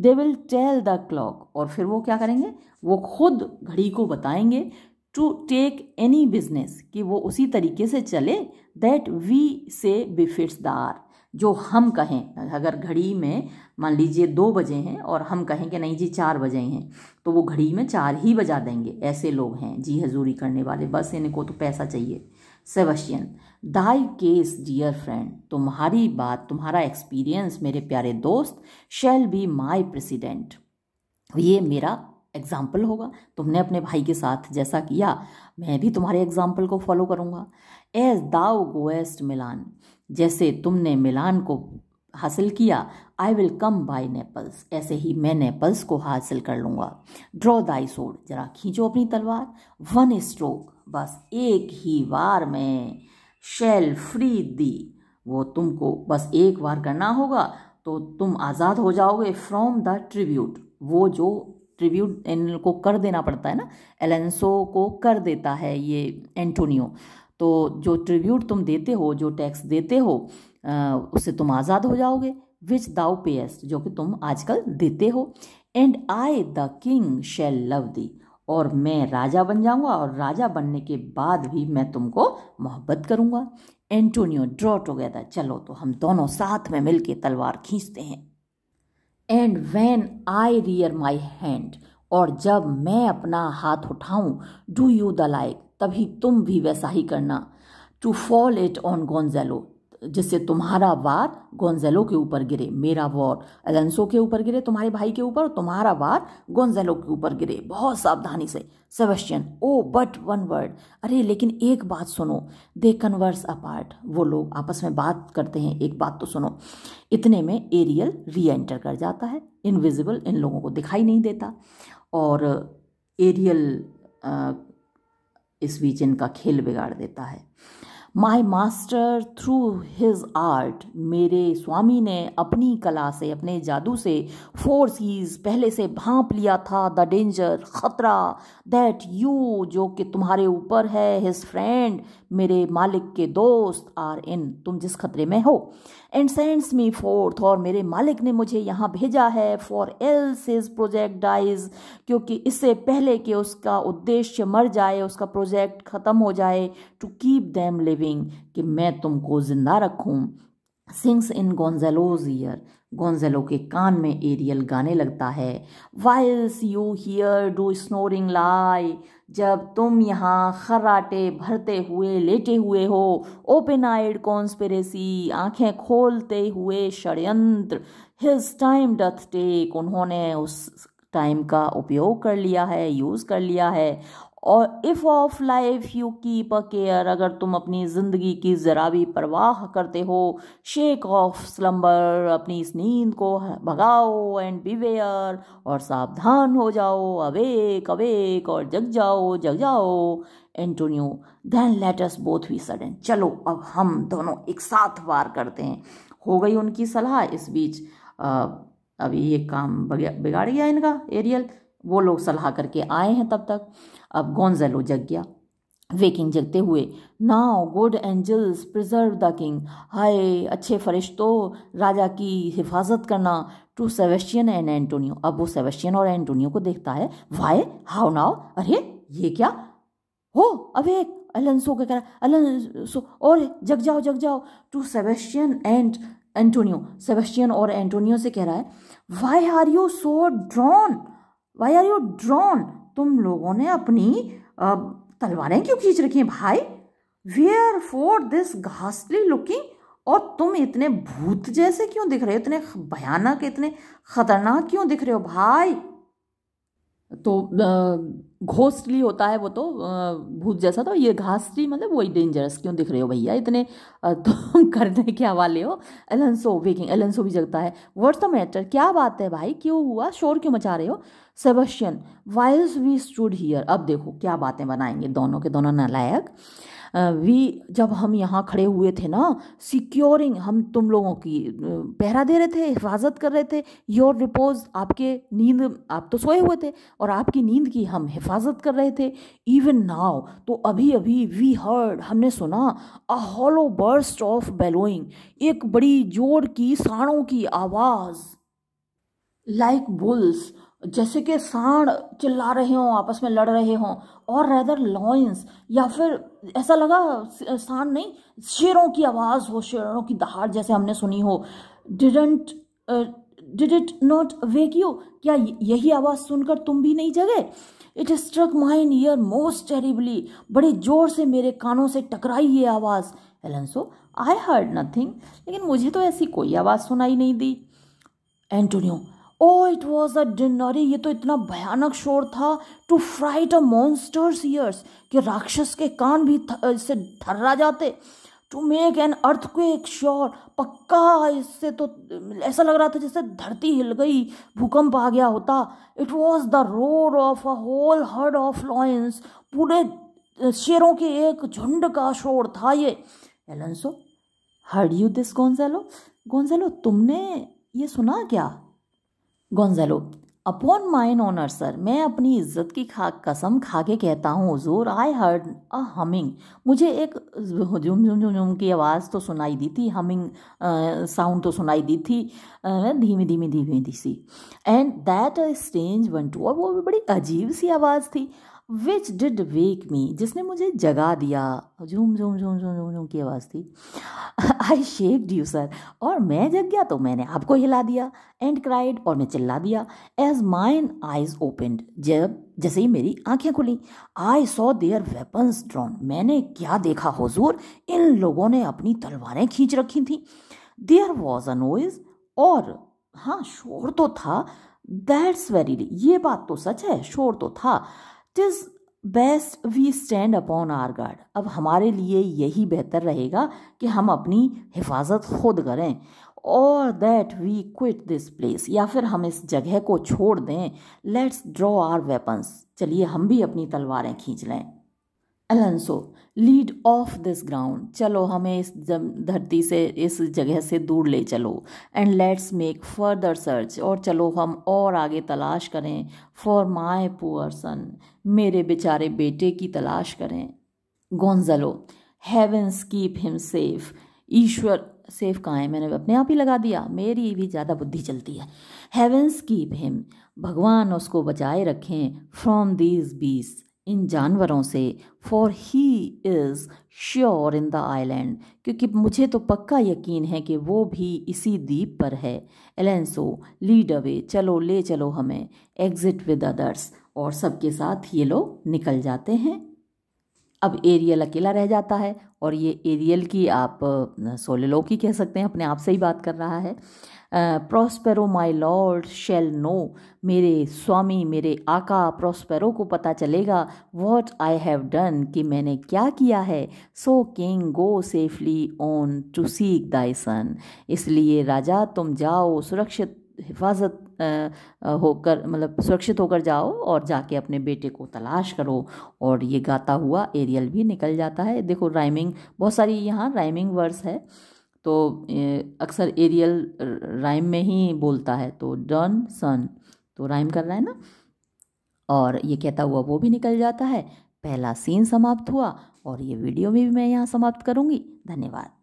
they will tell the clock और फिर वो क्या करेंगे वो खुद घड़ी को बताएंगे टू टेक एनी बिजनेस कि वो उसी तरीके से चले दैट वी से बिफिट्स द आर जो हम कहें अगर घड़ी में मान लीजिए दो बजे हैं और हम कहें कि नहीं जी चार बजे हैं तो वो घड़ी में चार ही बजा देंगे ऐसे लोग हैं जी हजूरी करने वाले बस इनको तो पैसा चाहिए सेवशियन दाई केस डियर फ्रेंड तुम्हारी बात तुम्हारा एक्सपीरियंस मेरे प्यारे दोस्त शेल बी माई प्रेसिडेंट ये मेरा एग्ज़ाम्पल होगा तुमने अपने भाई के साथ जैसा किया मैं भी तुम्हारे एग्ज़ाम्पल को फॉलो करूँगा एज दाओ गोएस्ट मिलान जैसे तुमने मिलान को हासिल किया I will come by Naples ऐसे ही मैं नेपल्स को हासिल कर लूँगा ड्रॉ दाई सोड जरा खींचो अपनी तलवार वन स्ट्रोक बस एक ही बार में शेल फ्री दी वो तुमको बस एक बार करना होगा तो तुम आज़ाद हो जाओगे फ्रॉम द ट्रिब्यूट वो जो ट्रिब्यूट इनको कर देना पड़ता है ना एलेंसो को कर देता है ये एंटोनियो तो जो ट्रिब्यूट तुम देते हो जो टैक्स देते हो उससे तुम आज़ाद हो जाओगे विच दाउ पेस्ट जो कि तुम आजकल देते हो and I the king shall love thee और मैं राजा बन जाऊंगा और राजा बनने के बाद भी मैं तुमको मोहब्बत करूंगा एंटोनियो ड्रॉ टुगेदर चलो तो हम दोनों साथ में मिलके तलवार खींचते हैं and when I rear my hand और जब मैं अपना हाथ उठाऊं डू यू द लाइक तभी तुम भी वैसा ही करना to fall it on Gonzalo जिससे तुम्हारा वार गोंजेलो के ऊपर गिरे मेरा वॉर एलेंसो के ऊपर गिरे तुम्हारे भाई के ऊपर तुम्हारा वार गोंजेलो के ऊपर गिरे बहुत सावधानी से Sebastian O but one word अरे लेकिन एक बात सुनो दे कन्वर्स अपार्ट वो लोग आपस में बात करते हैं एक बात तो सुनो इतने में एरियल री एंटर कर जाता है इनविजिबल इन लोगों को दिखाई नहीं देता और एरियल इस बीच का खेल बिगाड़ देता है my master through his art मेरे स्वामी ने अपनी कला से अपने जादू से फोर सीज पहले से भांप लिया था द डेंजर खतरा दैट यू जो कि तुम्हारे ऊपर है हिज फ्रेंड मेरे मालिक के दोस्त आर इन तुम जिस खतरे में हो एंड सेंड्स मी फोर्थ और मेरे मालिक ने मुझे यहाँ भेजा है for else his project dies क्योंकि इससे पहले कि उसका उद्देश्य मर जाए उसका प्रोजेक्ट ख़त्म हो जाए टू कीप दैम लिविंग कि मैं तुमको ज़िंदा रखूँ सिंग्स इन गोंजेलोज ईयर गोंजेलो के कान में एरियल गाने लगता है whiles you here do snoring lie जब तुम यहाँ खर्राटे भरते हुए लेटे हुए हो ओपन आइड कॉन्स्पेरेसी आंखें खोलते हुए षडयंत्र हिज टाइम डथ टेक उन्होंने उस टाइम का उपयोग कर लिया है यूज़ कर लिया है और if of life you keep a care अगर तुम अपनी ज़िंदगी की ज़रा भी परवाह करते हो शेक ऑफ स्लम्बर अपनी इस नींद को भगाओ एंड बीवेयर और सावधान हो जाओ अवेक अवेक और जग जाओ जग जाओ Antonio then let us both be sudden चलो अब हम दोनों एक साथ वार करते हैं हो गई उनकी सलाह इस बीच आ, अभी ये काम बिगाड़ गया इनका एरियल वो लोग सलाह करके आए हैं तब तक अब गोंजेलो जग गया वेकिंग जगते हुए now good angels preserve the king हाय अच्छे फरिश्तो राजा की हिफाजत करना टू सेवेस्टियन एंड एंटोनियो अब वो सेवेस्टियन और एंटोनियो को देखता है वाई हाउ नाउ अरे ये क्या हो अबे अलंसो के करा अलंसो और जग जाओ जग जाओ to Sebastian and Antonio Sebastian और एंटोनियो से कह रहा है why are you so drawn why are you drawn तुम लोगों ने अपनी तलवारें क्यों खींच रखी हैं भाई वेयर फॉर दिस घासली लुकिंग और तुम इतने भूत जैसे क्यों दिख रहे हो इतने भयानक इतने खतरनाक क्यों दिख रहे हो भाई तो घोस्टली होता है वो तो भूत जैसा तो ये घासली मतलब वही डेंजरस क्यों दिख रहे हो भैया इतने *laughs* तुम करने के हवाले हो एलेंसो वेकिंग एलेंसो भी जगता है वर्ड द मैटर क्या बात है भाई क्यों हुआ शोर क्यों मचा रहे हो Sebastian whiles we stood here अब देखो क्या बातें बनाएंगे दोनों के दोनों नालायक वी जब हम यहाँ खड़े हुए थे ना सिक्योरिंग हम तुम लोगों की पहरा दे रहे थे हिफाजत कर रहे थे योर रिपोज आपके नींद आप तो सोए हुए थे और आपकी नींद की हम हिफाजत कर रहे थे इवन नाव तो अभी अभी वी हर्ड हमने सुना a hollow burst of bellowing एक बड़ी जोर की साणों की आवाज़ लाइक बुल्स जैसे कि सांड चिल्ला रहे हों आपस में लड़ रहे हों और रैदर लॉइंस या फिर ऐसा लगा सांड नहीं शेरों की आवाज़ हो शेरों की दहाड़ जैसे हमने सुनी हो didn't did it not wake you क्या यही आवाज़ सुनकर तुम भी नहीं जगे it struck my ear most terribly बड़े जोर से मेरे कानों से टकराई ये आवाज़ एलेंसो आई हर्ड नथिंग लेकिन मुझे तो ऐसी कोई आवाज़ सुनाई नहीं दी Antonio O it was a din ये तो इतना भयानक शोर था to fright a monster's ears कि राक्षस के कान भी इससे ठर्रा जाते टू मेक एन अर्थ को एक श्योर पक्का इससे तो ऐसा लग रहा था जैसे धरती हिल गई भूकंप आ गया होता it was the roar of a whole herd of lions पूरे शेरों के एक झुंड का शोर था ये Alonso heard you this Gonzalo Gonzalo तुमने ये सुना क्या Gonzalo upon mine honour sir मैं अपनी इज्जत की खा कसम खा के कहता हूँ जोर आई हर्ड अ हमिंग मुझे एक झुम झुम झुम झुम की आवाज़ तो सुनाई दी थी हमिंग साउंड तो सुनाई दी थी धीमी धीमी धीमी सी and that a strange one too और वो भी बड़ी अजीब सी आवाज़ थी विच डिड वेक मी जिसने मुझे जगा दिया झूम झूम झूम झूम झूम झूम की आवाज़ थी आई शेक यू सर और मैं जग गया तो मैंने आपको हिला दिया एंड क्राइड और मैं चिल्ला दिया एज माइन आईज ओपेंड जब जैसे ही मेरी आंखें खुली I saw their weapons drawn मैंने क्या देखा हुजूर इन लोगों ने अपनी तलवारें खींच रखी थी देयर वॉज अ नोइज और हाँ शोर तो था दैट्स वेरी ये बात तो सच है शोर तो था टिज best we stand upon are guard अब हमारे लिए यही बेहतर रहेगा कि हम अपनी हिफाजत खुद करें और that we quit this place या फिर हम इस जगह को छोड़ दें लेट्स ड्रॉ आर वेपन्स चलिए हम भी अपनी तलवारें खींच लें Alonso lead off this ground चलो हमें इस धरती से इस जगह से दूर ले चलो and let's make further search और चलो हम और आगे तलाश करें फॉर माई पुअर सन मेरे बेचारे बेटे की तलाश करें Gonzalo heavens keep him safe ईश्वर सेफ कहाँ है मैंने अपने आप ही लगा दिया मेरी भी ज़्यादा बुद्धि चलती है हैवेंस कीप हिम भगवान उसको बचाए रखें फ्रॉम दीज बीस इन जानवरों से for he is sure in the island क्योंकि मुझे तो पक्का यकीन है कि वो भी इसी द्वीप पर है एलेंसो लीड अवे चलो ले चलो हमें एग्जिट विद अदर्स और सबके साथ ये लोग निकल जाते हैं अब एरियल अकेला रह जाता है और ये एरियल की आप सोलेलो की कह सकते हैं अपने आप से ही बात कर रहा है Prospero my lord shall know मेरे स्वामी मेरे आका प्रॉस्पेरो को पता चलेगा व्हाट आई हैव डन कि मैंने क्या किया है so king go safely on to seek thy son इसलिए राजा तुम जाओ सुरक्षित हिफाजत होकर मतलब सुरक्षित होकर जाओ और जाके अपने बेटे को तलाश करो और ये गाता हुआ एरियल भी निकल जाता है देखो राइमिंग बहुत सारी यहाँ राइमिंग वर्स है तो अक्सर एरियल राइम में ही बोलता है तो डन सन तो राइम कर रहा है ना और ये कहता हुआ वो भी निकल जाता है पहला सीन समाप्त हुआ और ये वीडियो भी मैं यहाँ समाप्त करूँगी धन्यवाद